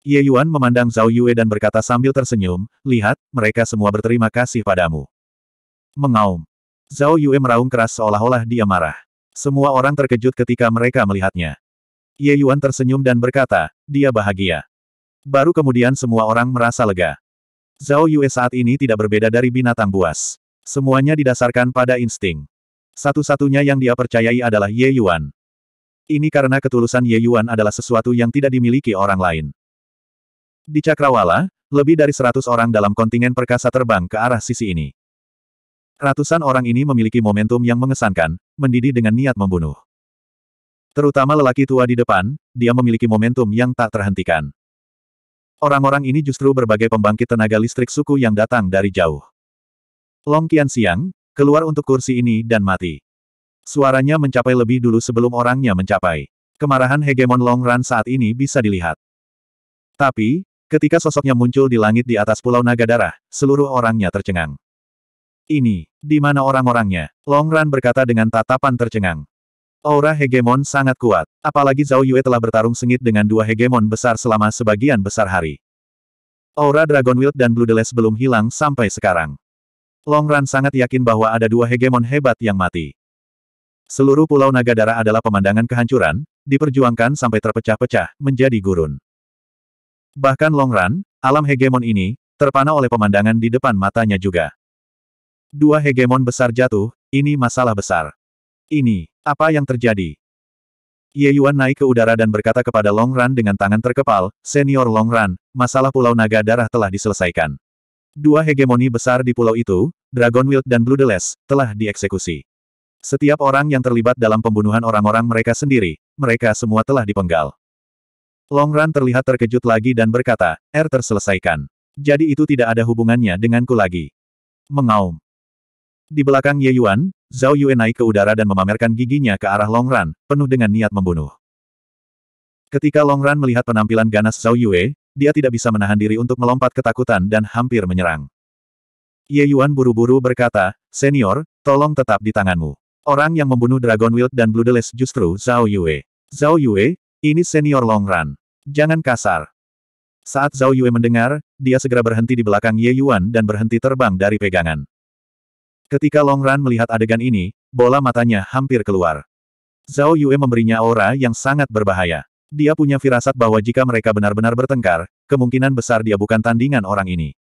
Ye Yuan memandang Zhao Yue dan berkata sambil tersenyum, lihat, mereka semua berterima kasih padamu. Mengaum. Zhao Yue meraung keras seolah-olah dia marah. Semua orang terkejut ketika mereka melihatnya. Ye Yuan tersenyum dan berkata, dia bahagia. Baru kemudian semua orang merasa lega. Zhao Yue saat ini tidak berbeda dari binatang buas. Semuanya didasarkan pada insting. Satu-satunya yang dia percayai adalah Ye Yuan. Ini karena ketulusan Ye Yuan adalah sesuatu yang tidak dimiliki orang lain. Di Cakrawala, lebih dari seratus orang dalam kontingen perkasa terbang ke arah sisi ini. Ratusan orang ini memiliki momentum yang mengesankan, mendidih dengan niat membunuh. Terutama lelaki tua di depan, dia memiliki momentum yang tak terhentikan. Orang-orang ini justru berbagai pembangkit tenaga listrik suku yang datang dari jauh. Long Qian Siang, keluar untuk kursi ini dan mati. Suaranya mencapai lebih dulu sebelum orangnya mencapai. Kemarahan hegemon Long Ran saat ini bisa dilihat. Tapi, ketika sosoknya muncul di langit di atas Pulau Naga Darah, seluruh orangnya tercengang. Ini, di mana orang-orangnya? Long Ran berkata dengan tatapan tercengang. Aura hegemon sangat kuat, apalagi Zhao Yue telah bertarung sengit dengan dua hegemon besar selama sebagian besar hari. Aura Dragon Wild dan Blue Deles belum hilang sampai sekarang. Long Ran sangat yakin bahwa ada dua hegemon hebat yang mati. Seluruh Pulau Naga Darah adalah pemandangan kehancuran, diperjuangkan sampai terpecah-pecah, menjadi gurun. Bahkan Long Ran, alam hegemon ini, terpana oleh pemandangan di depan matanya juga. Dua hegemon besar jatuh, ini masalah besar. Ini, apa yang terjadi? Ye Yuan naik ke udara dan berkata kepada Long Ran dengan tangan terkepal, Senior Long Ran, masalah Pulau Naga Darah telah diselesaikan. Dua hegemoni besar di pulau itu, Dragon Wild dan Blue Deles, telah dieksekusi. Setiap orang yang terlibat dalam pembunuhan orang-orang mereka sendiri, mereka semua telah dipenggal. Long Ran terlihat terkejut lagi dan berkata, Er terselesaikan. Jadi itu tidak ada hubungannya denganku lagi. Mengaum. Di belakang Ye Yuan, Zhao Yue naik ke udara dan memamerkan giginya ke arah Long Ran, penuh dengan niat membunuh. Ketika Long Ran melihat penampilan ganas Zhao Yue, dia tidak bisa menahan diri untuk melompat ketakutan dan hampir menyerang. Ye Yuan buru-buru berkata, Senior, tolong tetap di tanganmu. Orang yang membunuh Dragon Wild dan Bloodless justru Zhao Yue. Zhao Yue, ini senior Long Ran. Jangan kasar. Saat Zhao Yue mendengar, dia segera berhenti di belakang Ye Yuan dan berhenti terbang dari pegangan. Ketika Long Ran melihat adegan ini, bola matanya hampir keluar. Zhao Yue memberinya aura yang sangat berbahaya. Dia punya firasat bahwa jika mereka benar-benar bertengkar, kemungkinan besar dia bukan tandingan orang ini.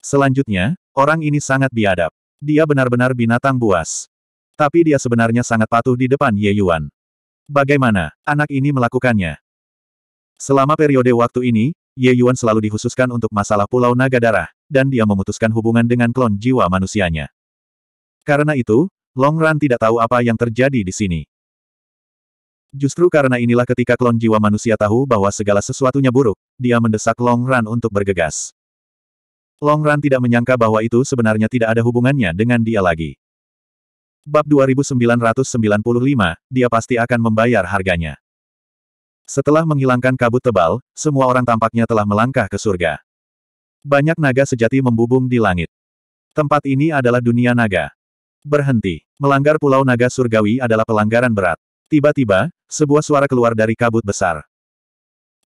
Selanjutnya, orang ini sangat biadab. Dia benar-benar binatang buas. Tapi dia sebenarnya sangat patuh di depan Ye Yuan. Bagaimana, anak ini melakukannya? Selama periode waktu ini, Ye Yuan selalu dihususkan untuk masalah Pulau Naga Darah, dan dia memutuskan hubungan dengan klon jiwa manusianya. Karena itu, Long Ran tidak tahu apa yang terjadi di sini. Justru karena inilah ketika klon jiwa manusia tahu bahwa segala sesuatunya buruk, dia mendesak Long Ran untuk bergegas. Long Ran tidak menyangka bahwa itu sebenarnya tidak ada hubungannya dengan dia lagi. Bab 2995, dia pasti akan membayar harganya. Setelah menghilangkan kabut tebal, semua orang tampaknya telah melangkah ke surga. Banyak naga sejati membubung di langit. Tempat ini adalah dunia naga. Berhenti. Melanggar Pulau Naga Surgawi adalah pelanggaran berat. Tiba-tiba, sebuah suara keluar dari kabut besar.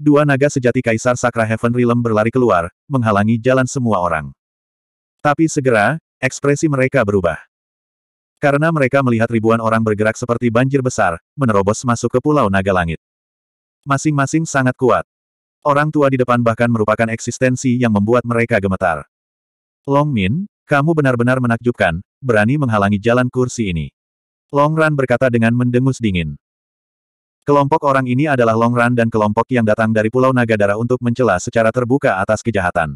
Dua naga sejati Kaisar Sakra Heaven Realm berlari keluar, menghalangi jalan semua orang. Tapi segera, ekspresi mereka berubah. Karena mereka melihat ribuan orang bergerak seperti banjir besar, menerobos masuk ke Pulau Naga Langit. Masing-masing sangat kuat. Orang tua di depan bahkan merupakan eksistensi yang membuat mereka gemetar. Long Min, kamu benar-benar menakjubkan, berani menghalangi jalan kursi ini. Long Ran berkata dengan mendengus dingin. Kelompok orang ini adalah Long Ran dan kelompok yang datang dari Pulau Naga Darah untuk mencela secara terbuka atas kejahatan.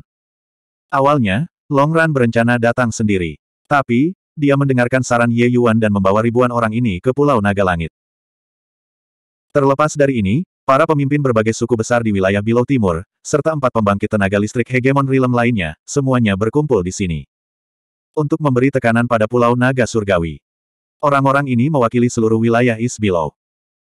Awalnya, Long Ran berencana datang sendiri. Tapi, dia mendengarkan saran Ye Yuan dan membawa ribuan orang ini ke Pulau Naga Langit. Terlepas dari ini, para pemimpin berbagai suku besar di wilayah Bilau Timur, serta empat pembangkit tenaga listrik hegemon Rilem lainnya, semuanya berkumpul di sini untuk memberi tekanan pada Pulau Naga Surgawi. Orang-orang ini mewakili seluruh wilayah East Below.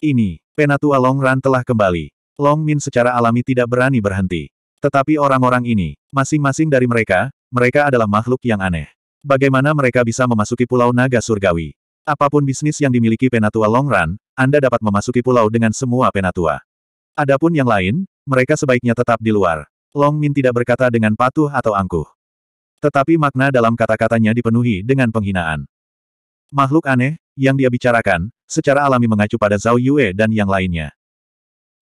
Ini, Penatua Long Ran telah kembali. Long Min secara alami tidak berani berhenti. Tetapi orang-orang ini, masing-masing dari mereka, mereka adalah makhluk yang aneh. Bagaimana mereka bisa memasuki Pulau Naga Surgawi? Apapun bisnis yang dimiliki Penatua Long Ran, Anda dapat memasuki pulau dengan semua Penatua. Adapun yang lain, mereka sebaiknya tetap di luar. Long Min tidak berkata dengan patuh atau angkuh. Tetapi makna dalam kata-katanya dipenuhi dengan penghinaan. Makhluk aneh, yang dia bicarakan, secara alami mengacu pada Zhao Yue dan yang lainnya.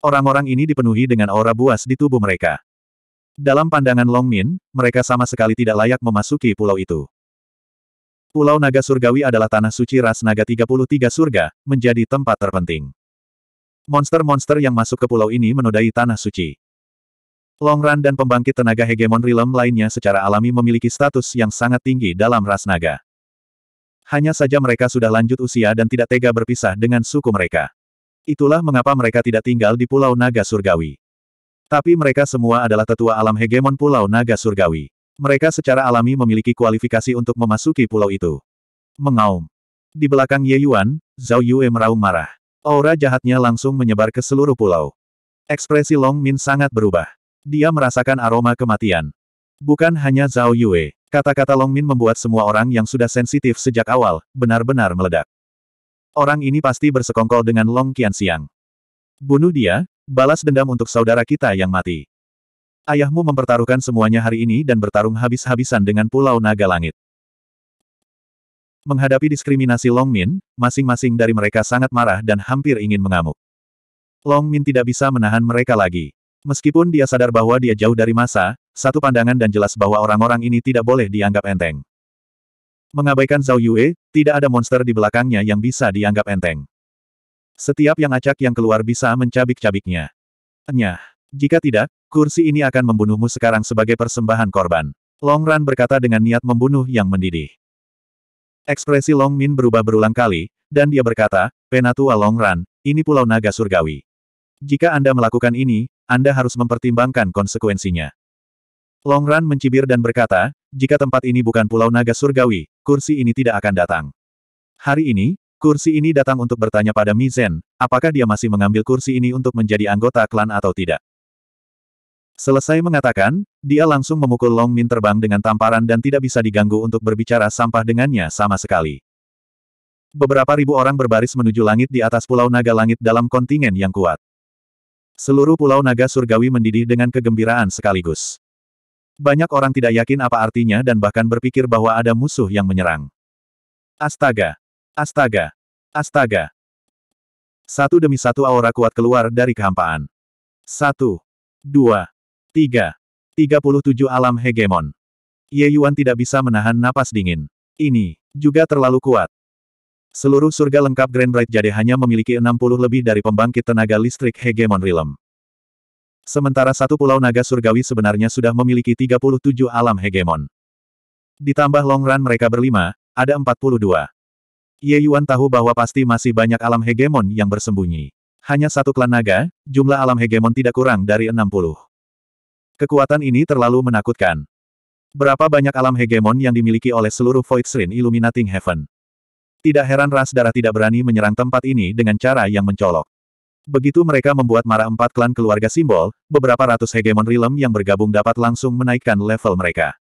Orang-orang ini dipenuhi dengan aura buas di tubuh mereka. Dalam pandangan Long Min, mereka sama sekali tidak layak memasuki pulau itu. Pulau Naga Surgawi adalah tanah suci ras Naga 33 surga, menjadi tempat terpenting. Monster-monster yang masuk ke pulau ini menodai tanah suci. Long Run dan pembangkit tenaga hegemon Rilem lainnya secara alami memiliki status yang sangat tinggi dalam ras naga. Hanya saja mereka sudah lanjut usia dan tidak tega berpisah dengan suku mereka. Itulah mengapa mereka tidak tinggal di Pulau Naga Surgawi. Tapi mereka semua adalah tetua alam hegemon Pulau Naga Surgawi. Mereka secara alami memiliki kualifikasi untuk memasuki pulau itu. Mengaum. Di belakang Ye Yuan, Zhao Yue meraung marah. Aura jahatnya langsung menyebar ke seluruh pulau. Ekspresi Long Min sangat berubah. Dia merasakan aroma kematian. Bukan hanya Zhao Yue, kata-kata Long Min membuat semua orang yang sudah sensitif sejak awal, benar-benar meledak. Orang ini pasti bersekongkol dengan Long Qianxiang. Bunuh dia, balas dendam untuk saudara kita yang mati. Ayahmu mempertaruhkan semuanya hari ini dan bertarung habis-habisan dengan Pulau Naga Langit. Menghadapi diskriminasi Long Min, masing-masing dari mereka sangat marah dan hampir ingin mengamuk. Long Min tidak bisa menahan mereka lagi. Meskipun dia sadar bahwa dia jauh dari masa, satu pandangan dan jelas bahwa orang-orang ini tidak boleh dianggap enteng. Mengabaikan Zhao Yue, tidak ada monster di belakangnya yang bisa dianggap enteng. Setiap yang acak yang keluar bisa mencabik-cabiknya. Nyah. Jika tidak, kursi ini akan membunuhmu sekarang sebagai persembahan korban. Long Ran berkata dengan niat membunuh yang mendidih. Ekspresi Long Min berubah berulang kali, dan dia berkata, Penatua Long Ran, ini Pulau Naga Surgawi. Jika Anda melakukan ini, Anda harus mempertimbangkan konsekuensinya. Long Ran mencibir dan berkata, jika tempat ini bukan Pulau Naga Surgawi, kursi ini tidak akan datang. Hari ini, kursi ini datang untuk bertanya pada Mi Mizen, apakah dia masih mengambil kursi ini untuk menjadi anggota klan atau tidak. Selesai mengatakan, dia langsung memukul Long Min terbang dengan tamparan dan tidak bisa diganggu untuk berbicara sampah dengannya sama sekali. Beberapa ribu orang berbaris menuju langit di atas Pulau Naga Langit dalam kontingen yang kuat. Seluruh pulau naga surgawi mendidih dengan kegembiraan sekaligus. Banyak orang tidak yakin apa artinya dan bahkan berpikir bahwa ada musuh yang menyerang. Astaga! Astaga! Astaga! Satu demi satu aura kuat keluar dari kehampaan. Satu. Dua. Tiga. Tiga puluh tujuh alam hegemon. Ye Yuan tidak bisa menahan napas dingin. Ini, juga terlalu kuat. Seluruh surga lengkap Grand Bright Jade hanya memiliki 60 lebih dari pembangkit tenaga listrik hegemon realm. Sementara satu pulau naga surgawi sebenarnya sudah memiliki 37 alam hegemon. Ditambah long run mereka berlima, ada 42. Ye Yuan tahu bahwa pasti masih banyak alam hegemon yang bersembunyi. Hanya satu klan naga, jumlah alam hegemon tidak kurang dari 60. Kekuatan ini terlalu menakutkan. Berapa banyak alam hegemon yang dimiliki oleh seluruh Void Shrine Illuminating Heaven? Tidak heran ras darah tidak berani menyerang tempat ini dengan cara yang mencolok. Begitu mereka membuat marah empat klan keluarga simbol, beberapa ratus hegemon rilem yang bergabung dapat langsung menaikkan level mereka.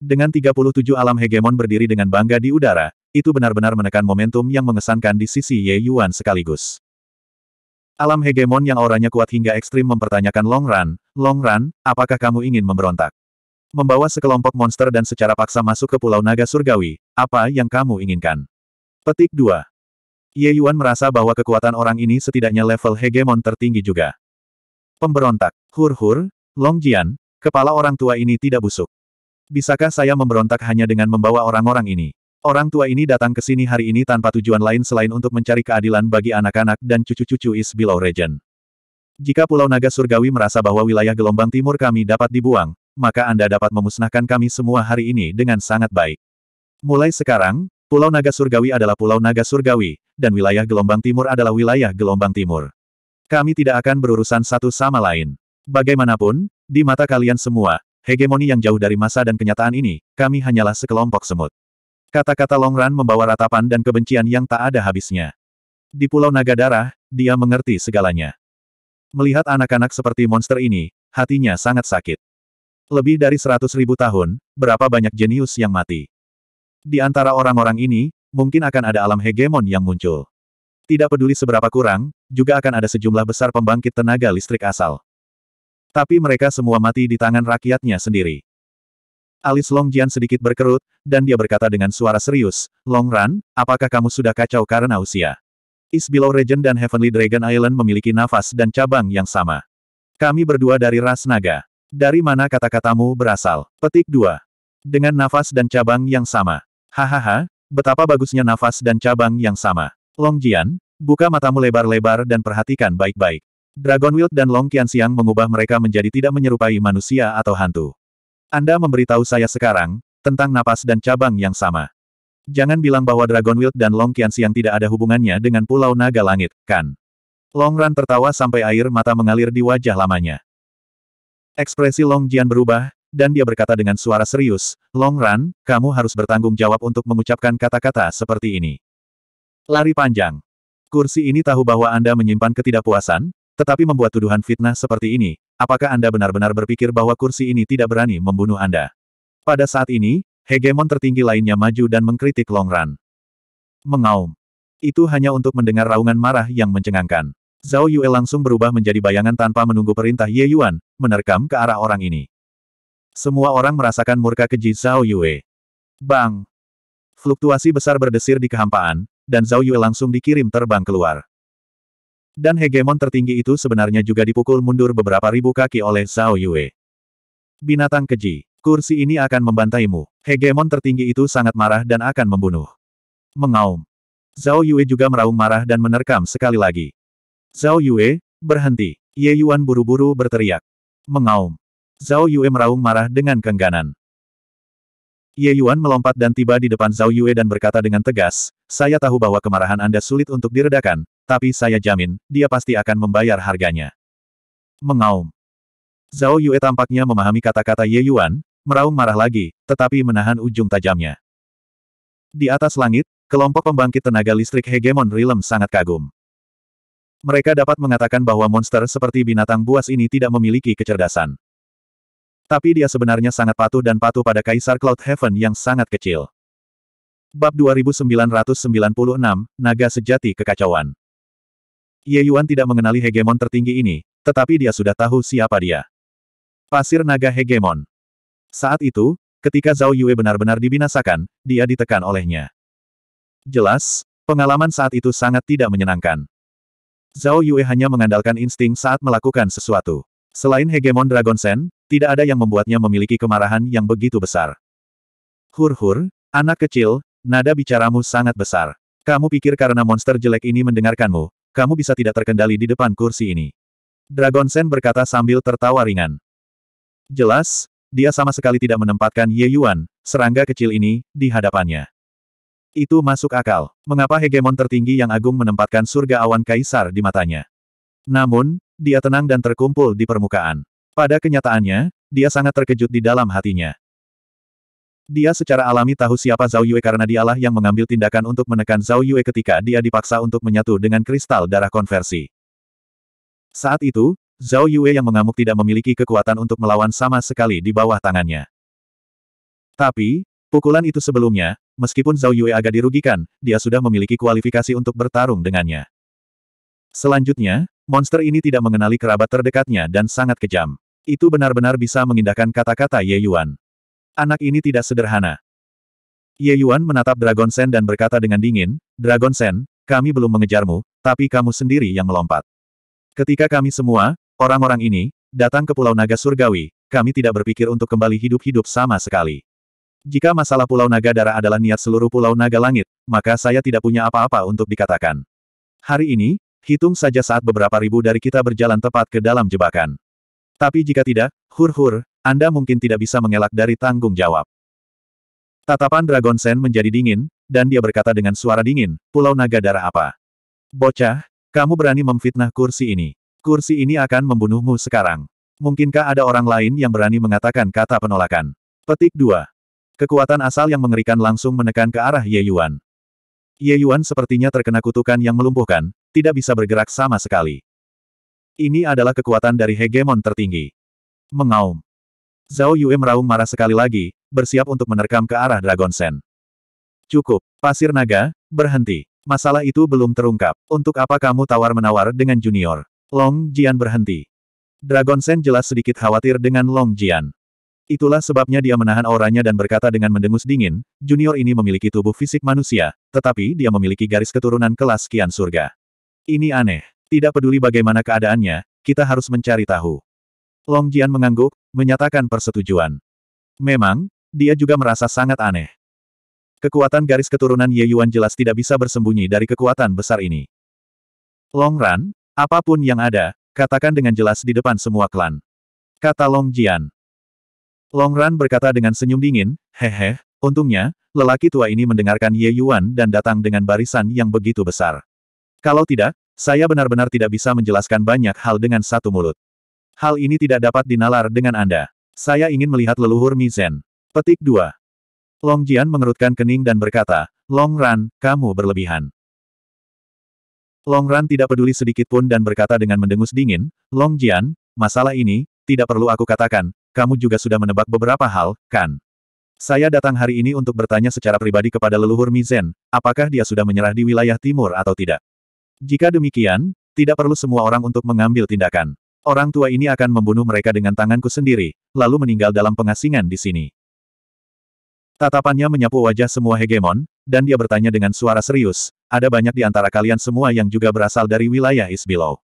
Dengan 37 alam hegemon berdiri dengan bangga di udara, itu benar-benar menekan momentum yang mengesankan di sisi Ye Yuan sekaligus. Alam hegemon yang auranya kuat hingga ekstrim mempertanyakan Long Run, Long Run, apakah kamu ingin memberontak? Membawa sekelompok monster dan secara paksa masuk ke Pulau Naga Surgawi, apa yang kamu inginkan? Petik 2. Ye Yuan merasa bahwa kekuatan orang ini setidaknya level hegemon tertinggi juga. Pemberontak. Hur-hur, Long Jian, kepala orang tua ini tidak busuk. Bisakah saya memberontak hanya dengan membawa orang-orang ini? Orang tua ini datang ke sini hari ini tanpa tujuan lain selain untuk mencari keadilan bagi anak-anak dan cucu-cucu Is Below Region. Jika Pulau Naga Surgawi merasa bahwa wilayah gelombang timur kami dapat dibuang, maka Anda dapat memusnahkan kami semua hari ini dengan sangat baik. Mulai sekarang, Pulau Naga Surgawi adalah Pulau Naga Surgawi, dan wilayah gelombang timur adalah wilayah gelombang timur. Kami tidak akan berurusan satu sama lain. Bagaimanapun, di mata kalian semua, hegemoni yang jauh dari masa dan kenyataan ini, kami hanyalah sekelompok semut. Kata-kata Longran membawa ratapan dan kebencian yang tak ada habisnya. Di Pulau Naga Darah, dia mengerti segalanya. Melihat anak-anak seperti monster ini, hatinya sangat sakit. Lebih dari seratus ribu tahun, berapa banyak jenius yang mati. Di antara orang-orang ini, mungkin akan ada alam hegemon yang muncul. Tidak peduli seberapa kurang, juga akan ada sejumlah besar pembangkit tenaga listrik asal. Tapi mereka semua mati di tangan rakyatnya sendiri. Alis Long Jian sedikit berkerut, dan dia berkata dengan suara serius, Long Ran, apakah kamu sudah kacau karena usia? East Below Regent dan Heavenly Dragon Island memiliki nafas dan cabang yang sama. Kami berdua dari ras naga. Dari mana kata-katamu berasal? Petik 2. Dengan nafas dan cabang yang sama. Hahaha, betapa bagusnya nafas dan cabang yang sama. Long Jian, buka matamu lebar-lebar dan perhatikan baik-baik. Dragon Wild dan Long Qian Siang mengubah mereka menjadi tidak menyerupai manusia atau hantu. Anda memberitahu saya sekarang, tentang napas dan cabang yang sama. Jangan bilang bahwa Dragon Wild dan Long Qian Siang tidak ada hubungannya dengan Pulau Naga Langit, kan? Long Ran tertawa sampai air mata mengalir di wajah lamanya. Ekspresi Long Jian berubah, dan dia berkata dengan suara serius, Long Run, kamu harus bertanggung jawab untuk mengucapkan kata-kata seperti ini. Lari panjang. Kursi ini tahu bahwa Anda menyimpan ketidakpuasan, tetapi membuat tuduhan fitnah seperti ini, apakah Anda benar-benar berpikir bahwa kursi ini tidak berani membunuh Anda? Pada saat ini, hegemon tertinggi lainnya maju dan mengkritik Long Run. Mengaum. Itu hanya untuk mendengar raungan marah yang mencengangkan. Zhao Yue langsung berubah menjadi bayangan tanpa menunggu perintah Ye Yuan, menerkam ke arah orang ini. Semua orang merasakan murka keji Zhao Yue. Bang! Fluktuasi besar berdesir di kehampaan, dan Zhao Yue langsung dikirim terbang keluar. Dan hegemon tertinggi itu sebenarnya juga dipukul mundur beberapa ribu kaki oleh Zhao Yue. Binatang keji, kursi ini akan membantaimu. Hegemon tertinggi itu sangat marah dan akan membunuh. Mengaum. Zhao Yue juga meraung marah dan menerkam sekali lagi. Zhao Yue, berhenti. Ye Yuan buru-buru berteriak. Mengaum. Zhao Yue meraung marah dengan kengganan. Ye Yuan melompat dan tiba di depan Zhao Yue dan berkata dengan tegas, saya tahu bahwa kemarahan Anda sulit untuk diredakan, tapi saya jamin, dia pasti akan membayar harganya. Mengaum. Zhao Yue tampaknya memahami kata-kata Ye Yuan, meraung marah lagi, tetapi menahan ujung tajamnya. Di atas langit, kelompok pembangkit tenaga listrik hegemon Rilem sangat kagum. Mereka dapat mengatakan bahwa monster seperti binatang buas ini tidak memiliki kecerdasan. Tapi dia sebenarnya sangat patuh dan patuh pada Kaisar Cloud Heaven yang sangat kecil. Bab 2996, Naga Sejati Kekacauan Ye Yuan tidak mengenali hegemon tertinggi ini, tetapi dia sudah tahu siapa dia. Pasir Naga Hegemon. Saat itu, ketika Zhao Yue benar-benar dibinasakan, dia ditekan olehnya. Jelas, pengalaman saat itu sangat tidak menyenangkan. Zhao Yue hanya mengandalkan insting saat melakukan sesuatu. Selain hegemon Dragon Sen, tidak ada yang membuatnya memiliki kemarahan yang begitu besar. Hur-hur, anak kecil, nada bicaramu sangat besar. Kamu pikir karena monster jelek ini mendengarkanmu, kamu bisa tidak terkendali di depan kursi ini. Dragon Sen berkata sambil tertawa ringan. Jelas, dia sama sekali tidak menempatkan Ye Yuan, serangga kecil ini, di hadapannya. Itu masuk akal. Mengapa hegemon tertinggi yang agung menempatkan surga awan kaisar di matanya? Namun, dia tenang dan terkumpul di permukaan. Pada kenyataannya, dia sangat terkejut di dalam hatinya. Dia secara alami tahu siapa Zhao Yue karena dialah yang mengambil tindakan untuk menekan Zhao Yue ketika dia dipaksa untuk menyatu dengan kristal darah konversi. Saat itu, Zhao Yue yang mengamuk tidak memiliki kekuatan untuk melawan sama sekali di bawah tangannya. Tapi, pukulan itu sebelumnya, meskipun Zhao Yue agak dirugikan, dia sudah memiliki kualifikasi untuk bertarung dengannya. Selanjutnya, monster ini tidak mengenali kerabat terdekatnya dan sangat kejam. Itu benar-benar bisa mengindahkan kata-kata Ye Yuan. Anak ini tidak sederhana. Ye Yuan menatap Dragon Sen dan berkata dengan dingin, Dragon Sen, kami belum mengejarmu, tapi kamu sendiri yang melompat. Ketika kami semua, orang-orang ini, datang ke Pulau Naga Surgawi, kami tidak berpikir untuk kembali hidup-hidup sama sekali. Jika masalah Pulau Naga Darah adalah niat seluruh Pulau Naga Langit, maka saya tidak punya apa-apa untuk dikatakan. Hari ini, hitung saja saat beberapa ribu dari kita berjalan tepat ke dalam jebakan. Tapi jika tidak, hur-hur, Anda mungkin tidak bisa mengelak dari tanggung jawab. Tatapan Dragon Sen menjadi dingin, dan dia berkata dengan suara dingin, Pulau Naga Darah apa? Bocah, kamu berani memfitnah kursi ini. Kursi ini akan membunuhmu sekarang. Mungkinkah ada orang lain yang berani mengatakan kata penolakan? Petik 2. Kekuatan asal yang mengerikan langsung menekan ke arah Ye Yuan. Ye Yuan sepertinya terkena kutukan yang melumpuhkan, tidak bisa bergerak sama sekali. Ini adalah kekuatan dari hegemon tertinggi. Mengaum. Zhao Yue meraung marah sekali lagi, bersiap untuk menerkam ke arah Dragon Sen. Cukup, pasir naga, berhenti. Masalah itu belum terungkap. Untuk apa kamu tawar-menawar dengan junior? Long Jian berhenti. Dragon Sen jelas sedikit khawatir dengan Long Jian. Itulah sebabnya dia menahan auranya dan berkata dengan mendengus dingin, junior ini memiliki tubuh fisik manusia, tetapi dia memiliki garis keturunan kelas kian surga. Ini aneh. Tidak peduli bagaimana keadaannya, kita harus mencari tahu. Long Jian mengangguk, menyatakan persetujuan. Memang, dia juga merasa sangat aneh. Kekuatan garis keturunan Ye Yuan jelas tidak bisa bersembunyi dari kekuatan besar ini. Long Ran, apapun yang ada, katakan dengan jelas di depan semua klan. Kata Long Jian. Long Ran berkata dengan senyum dingin, hehe, untungnya, lelaki tua ini mendengarkan Ye Yuan dan datang dengan barisan yang begitu besar. Kalau tidak, saya benar-benar tidak bisa menjelaskan banyak hal dengan satu mulut. Hal ini tidak dapat dinalar dengan Anda. Saya ingin melihat leluhur Mizen. Petik 2. Long Jian mengerutkan kening dan berkata, Long Ran, kamu berlebihan. Long Ran tidak peduli sedikit pun dan berkata dengan mendengus dingin, Long Jian, masalah ini, tidak perlu aku katakan, kamu juga sudah menebak beberapa hal, kan? Saya datang hari ini untuk bertanya secara pribadi kepada leluhur Mizen, apakah dia sudah menyerah di wilayah timur atau tidak. Jika demikian, tidak perlu semua orang untuk mengambil tindakan. Orang tua ini akan membunuh mereka dengan tanganku sendiri, lalu meninggal dalam pengasingan di sini. Tatapannya menyapu wajah semua hegemon, dan dia bertanya dengan suara serius, ada banyak di antara kalian semua yang juga berasal dari wilayah Isbilo.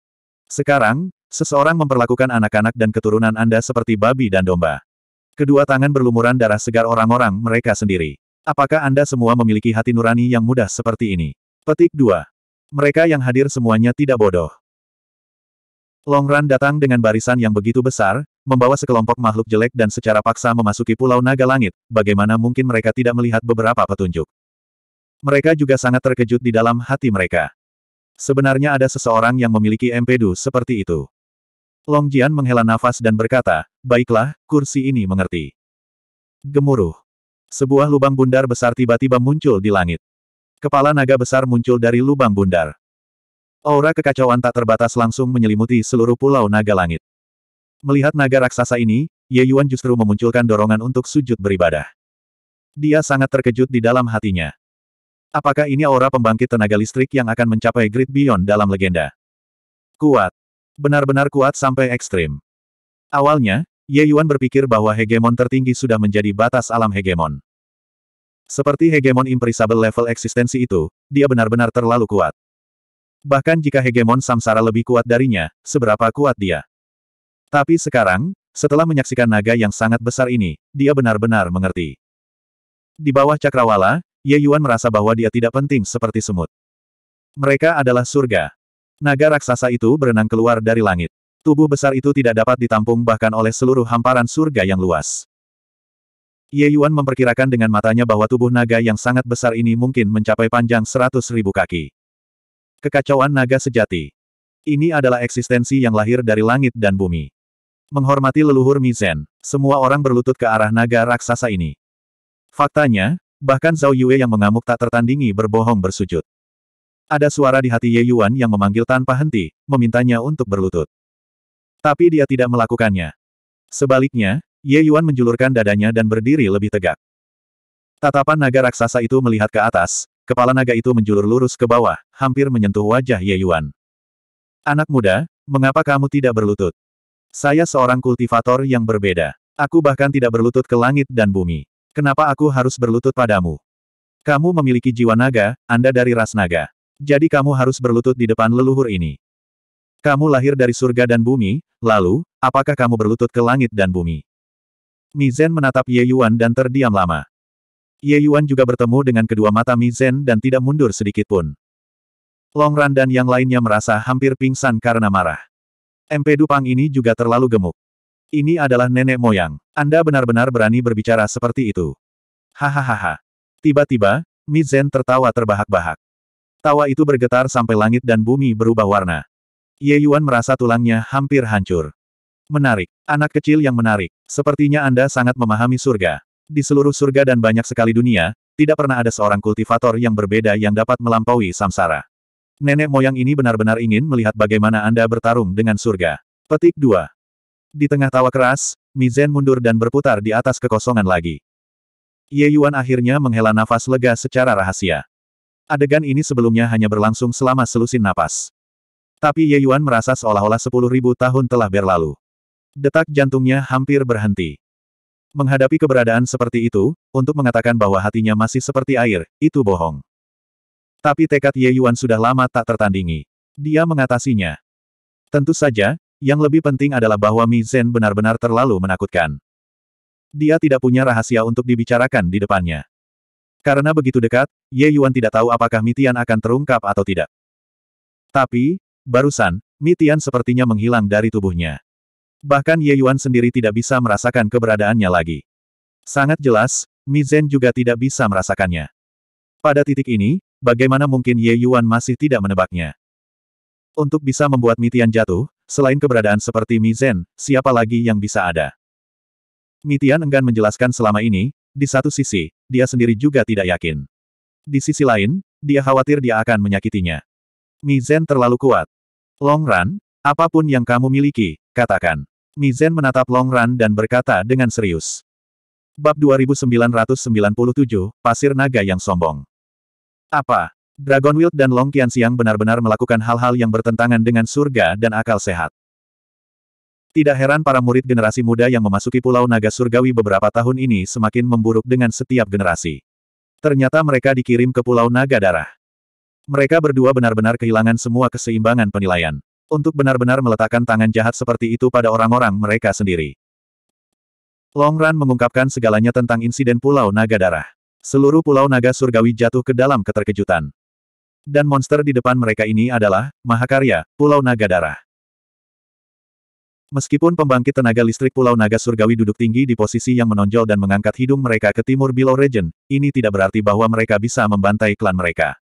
Sekarang, seseorang memperlakukan anak-anak dan keturunan Anda seperti babi dan domba. Kedua tangan berlumuran darah segar orang-orang mereka sendiri. Apakah Anda semua memiliki hati nurani yang mudah seperti ini? Petik 2. Mereka yang hadir semuanya tidak bodoh. Long Ran datang dengan barisan yang begitu besar, membawa sekelompok makhluk jelek dan secara paksa memasuki Pulau Naga Langit, bagaimana mungkin mereka tidak melihat beberapa petunjuk. Mereka juga sangat terkejut di dalam hati mereka. Sebenarnya ada seseorang yang memiliki empedu seperti itu. Long Jian menghela nafas dan berkata, baiklah, kursi ini mengerti. Gemuruh. Sebuah lubang bundar besar tiba-tiba muncul di langit. Kepala naga besar muncul dari lubang bundar. Aura kekacauan tak terbatas langsung menyelimuti seluruh pulau naga langit. Melihat naga raksasa ini, Ye Yuan justru memunculkan dorongan untuk sujud beribadah. Dia sangat terkejut di dalam hatinya. Apakah ini aura pembangkit tenaga listrik yang akan mencapai Great Beyond dalam legenda? Kuat. Benar-benar kuat sampai ekstrim. Awalnya, Ye Yuan berpikir bahwa hegemon tertinggi sudah menjadi batas alam hegemon. Seperti hegemon imperisable level eksistensi itu, dia benar-benar terlalu kuat. Bahkan jika hegemon samsara lebih kuat darinya, seberapa kuat dia. Tapi sekarang, setelah menyaksikan naga yang sangat besar ini, dia benar-benar mengerti. Di bawah cakrawala, Ye Yuan merasa bahwa dia tidak penting seperti semut. Mereka adalah surga. Naga raksasa itu berenang keluar dari langit. Tubuh besar itu tidak dapat ditampung bahkan oleh seluruh hamparan surga yang luas. Ye Yuan memperkirakan dengan matanya bahwa tubuh naga yang sangat besar ini mungkin mencapai panjang seratus ribu kaki. Kekacauan naga sejati. Ini adalah eksistensi yang lahir dari langit dan bumi. Menghormati leluhur Mizen, semua orang berlutut ke arah naga raksasa ini. Faktanya, bahkan Zhao Yue yang mengamuk tak tertandingi berbohong bersujud. Ada suara di hati Ye Yuan yang memanggil tanpa henti, memintanya untuk berlutut. Tapi dia tidak melakukannya. Sebaliknya, Ye Yuan menjulurkan dadanya dan berdiri lebih tegak. Tatapan naga raksasa itu melihat ke atas, kepala naga itu menjulur lurus ke bawah, hampir menyentuh wajah Ye Yuan. Anak muda, mengapa kamu tidak berlutut? Saya seorang kultivator yang berbeda. Aku bahkan tidak berlutut ke langit dan bumi. Kenapa aku harus berlutut padamu? Kamu memiliki jiwa naga, Anda dari ras naga. Jadi kamu harus berlutut di depan leluhur ini. Kamu lahir dari surga dan bumi, lalu, apakah kamu berlutut ke langit dan bumi? Mi menatap Ye Yuan dan terdiam lama. Ye Yuan juga bertemu dengan kedua mata Mi dan tidak mundur sedikit pun. Long Ran dan yang lainnya merasa hampir pingsan karena marah. MP Dupang ini juga terlalu gemuk. Ini adalah nenek moyang. Anda benar-benar berani berbicara seperti itu. Hahaha. Tiba-tiba, Mi tertawa terbahak-bahak. Tawa itu bergetar sampai langit dan bumi berubah warna. Ye Yuan merasa tulangnya hampir hancur. Menarik. Anak kecil yang menarik. Sepertinya Anda sangat memahami surga. Di seluruh surga dan banyak sekali dunia, tidak pernah ada seorang kultivator yang berbeda yang dapat melampaui samsara. Nenek moyang ini benar-benar ingin melihat bagaimana Anda bertarung dengan surga. Petik 2. Di tengah tawa keras, Mizen mundur dan berputar di atas kekosongan lagi. Ye Yuan akhirnya menghela nafas lega secara rahasia. Adegan ini sebelumnya hanya berlangsung selama selusin napas. Tapi Ye Yuan merasa seolah-olah sepuluh ribu tahun telah berlalu. Detak jantungnya hampir berhenti. Menghadapi keberadaan seperti itu, untuk mengatakan bahwa hatinya masih seperti air, itu bohong. Tapi tekad Ye Yuan sudah lama tak tertandingi. Dia mengatasinya. Tentu saja, yang lebih penting adalah bahwa Mi Zhen benar-benar terlalu menakutkan. Dia tidak punya rahasia untuk dibicarakan di depannya. Karena begitu dekat, Ye Yuan tidak tahu apakah Mitian akan terungkap atau tidak. Tapi, barusan, Mitian sepertinya menghilang dari tubuhnya. Bahkan Ye Yuan sendiri tidak bisa merasakan keberadaannya lagi. Sangat jelas, Mi Zhen juga tidak bisa merasakannya. Pada titik ini, bagaimana mungkin Ye Yuan masih tidak menebaknya? Untuk bisa membuat Mi Tian jatuh, selain keberadaan seperti Mi Zhen, siapa lagi yang bisa ada? Mi Tian enggan menjelaskan selama ini, di satu sisi, dia sendiri juga tidak yakin. Di sisi lain, dia khawatir dia akan menyakitinya. Mi Zhen terlalu kuat. Long Run, apapun yang kamu miliki, katakan. Mizen menatap Long Ran dan berkata dengan serius. Bab 2997, Pasir Naga yang Sombong. Apa? Dragon Wild dan Long Qianxiang benar-benar melakukan hal-hal yang bertentangan dengan surga dan akal sehat. Tidak heran para murid generasi muda yang memasuki Pulau Naga Surgawi beberapa tahun ini semakin memburuk dengan setiap generasi. Ternyata mereka dikirim ke Pulau Naga Darah. Mereka berdua benar-benar kehilangan semua keseimbangan penilaian untuk benar-benar meletakkan tangan jahat seperti itu pada orang-orang mereka sendiri. Long Ran mengungkapkan segalanya tentang insiden Pulau Naga Darah. Seluruh Pulau Naga Surgawi jatuh ke dalam keterkejutan. Dan monster di depan mereka ini adalah, Mahakarya, Pulau Naga Darah. Meskipun pembangkit tenaga listrik Pulau Naga Surgawi duduk tinggi di posisi yang menonjol dan mengangkat hidung mereka ke timur Below Region, ini tidak berarti bahwa mereka bisa membantai klan mereka.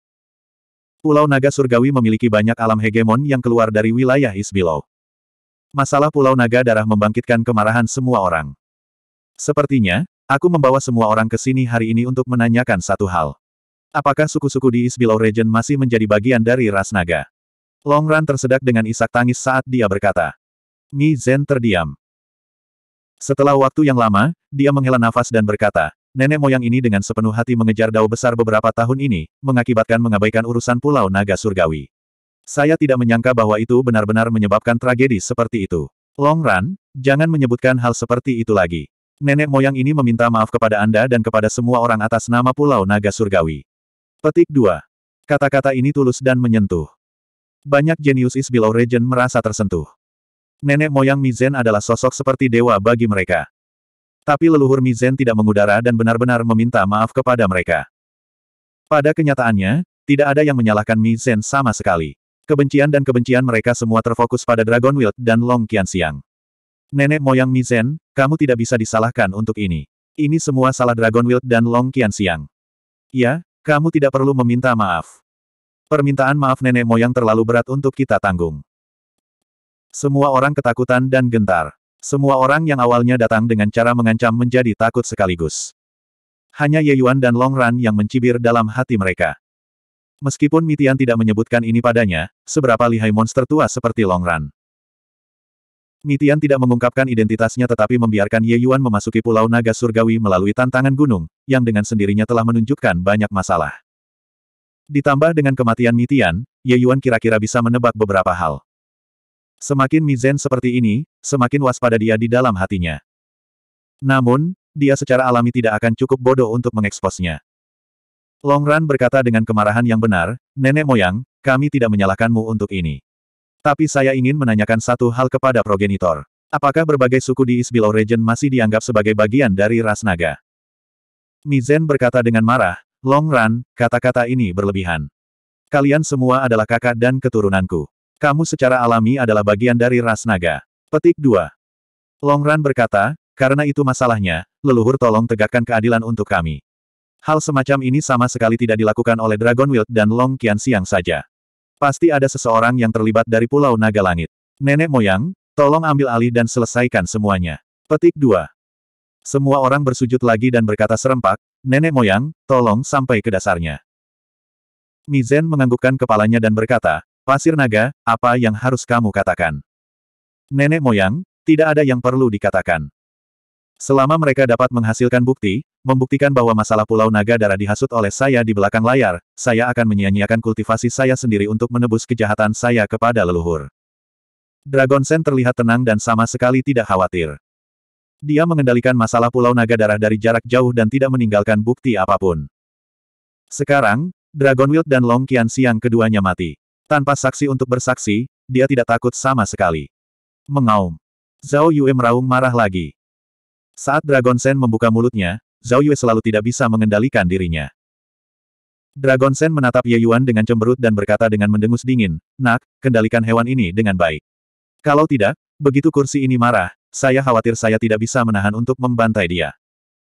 Pulau Naga Surgawi memiliki banyak alam hegemon yang keluar dari wilayah Isbilo. Masalah Pulau Naga Darah membangkitkan kemarahan semua orang. Sepertinya, aku membawa semua orang ke sini hari ini untuk menanyakan satu hal. Apakah suku-suku di Isbilo Region masih menjadi bagian dari ras naga? Longran tersedak dengan isak tangis saat dia berkata. Mi Zen terdiam. Setelah waktu yang lama, dia menghela nafas dan berkata, nenek moyang ini dengan sepenuh hati mengejar dao besar beberapa tahun ini, mengakibatkan mengabaikan urusan Pulau Naga Surgawi. Saya tidak menyangka bahwa itu benar-benar menyebabkan tragedi seperti itu. Long Run, jangan menyebutkan hal seperti itu lagi. Nenek moyang ini meminta maaf kepada Anda dan kepada semua orang atas nama Pulau Naga Surgawi. Petik 2. Kata-kata ini tulus dan menyentuh. Banyak jenius is below merasa tersentuh. Nenek moyang Mizen adalah sosok seperti dewa bagi mereka. Tapi leluhur Mizen tidak mengudara dan benar-benar meminta maaf kepada mereka. Pada kenyataannya, tidak ada yang menyalahkan Mizen sama sekali. Kebencian dan kebencian mereka semua terfokus pada Dragon Wild dan Long Siang. Nenek moyang Mizen, kamu tidak bisa disalahkan untuk ini. Ini semua salah Dragon Wild dan Long Siang. Ya, kamu tidak perlu meminta maaf. Permintaan maaf nenek moyang terlalu berat untuk kita tanggung. Semua orang ketakutan dan gentar. Semua orang yang awalnya datang dengan cara mengancam menjadi takut sekaligus. Hanya Ye Yuan dan Long Ran yang mencibir dalam hati mereka. Meskipun Mitian tidak menyebutkan ini padanya, seberapa lihai monster tua seperti Long Ran. Mitian tidak mengungkapkan identitasnya tetapi membiarkan Ye Yuan memasuki Pulau Naga Surgawi melalui tantangan gunung, yang dengan sendirinya telah menunjukkan banyak masalah. Ditambah dengan kematian Mitian, Ye Yuan kira-kira bisa menebak beberapa hal. Semakin Mizen seperti ini, semakin waspada dia di dalam hatinya. Namun, dia secara alami tidak akan cukup bodoh untuk mengeksposnya. Longran berkata dengan kemarahan yang benar, Nenek Moyang, kami tidak menyalahkanmu untuk ini. Tapi saya ingin menanyakan satu hal kepada progenitor. Apakah berbagai suku di Below Region masih dianggap sebagai bagian dari ras naga? Mizen berkata dengan marah, Long Ran, kata-kata ini berlebihan. Kalian semua adalah kakak dan keturunanku. Kamu secara alami adalah bagian dari ras naga. Petik 2. Longran berkata, karena itu masalahnya, leluhur tolong tegakkan keadilan untuk kami. Hal semacam ini sama sekali tidak dilakukan oleh Dragon Wild dan Long Qian Siang saja. Pasti ada seseorang yang terlibat dari Pulau Naga Langit. Nenek moyang, tolong ambil alih dan selesaikan semuanya. Petik 2. Semua orang bersujud lagi dan berkata serempak, Nenek moyang, tolong sampai ke dasarnya. Mizen menganggukkan kepalanya dan berkata, Pasir naga, apa yang harus kamu katakan? Nenek moyang, tidak ada yang perlu dikatakan. Selama mereka dapat menghasilkan bukti, membuktikan bahwa masalah Pulau Naga Darah dihasut oleh saya di belakang layar, saya akan menyia-nyiakan kultivasi saya sendiri untuk menebus kejahatan saya kepada leluhur. Dragon Sen terlihat tenang dan sama sekali tidak khawatir. Dia mengendalikan masalah Pulau Naga Darah dari jarak jauh dan tidak meninggalkan bukti apapun. Sekarang, Dragon Wild dan Long Qian Siang keduanya mati. Tanpa saksi untuk bersaksi, dia tidak takut sama sekali. Mengaum. Zhao Yue meraung marah lagi. Saat Dragon Sen membuka mulutnya, Zhao Yue selalu tidak bisa mengendalikan dirinya. Dragon Sen menatap Ye Yuan dengan cemberut dan berkata dengan mendengus dingin, Nak, kendalikan hewan ini dengan baik. Kalau tidak, begitu kursi ini marah, saya khawatir saya tidak bisa menahan untuk membantai dia.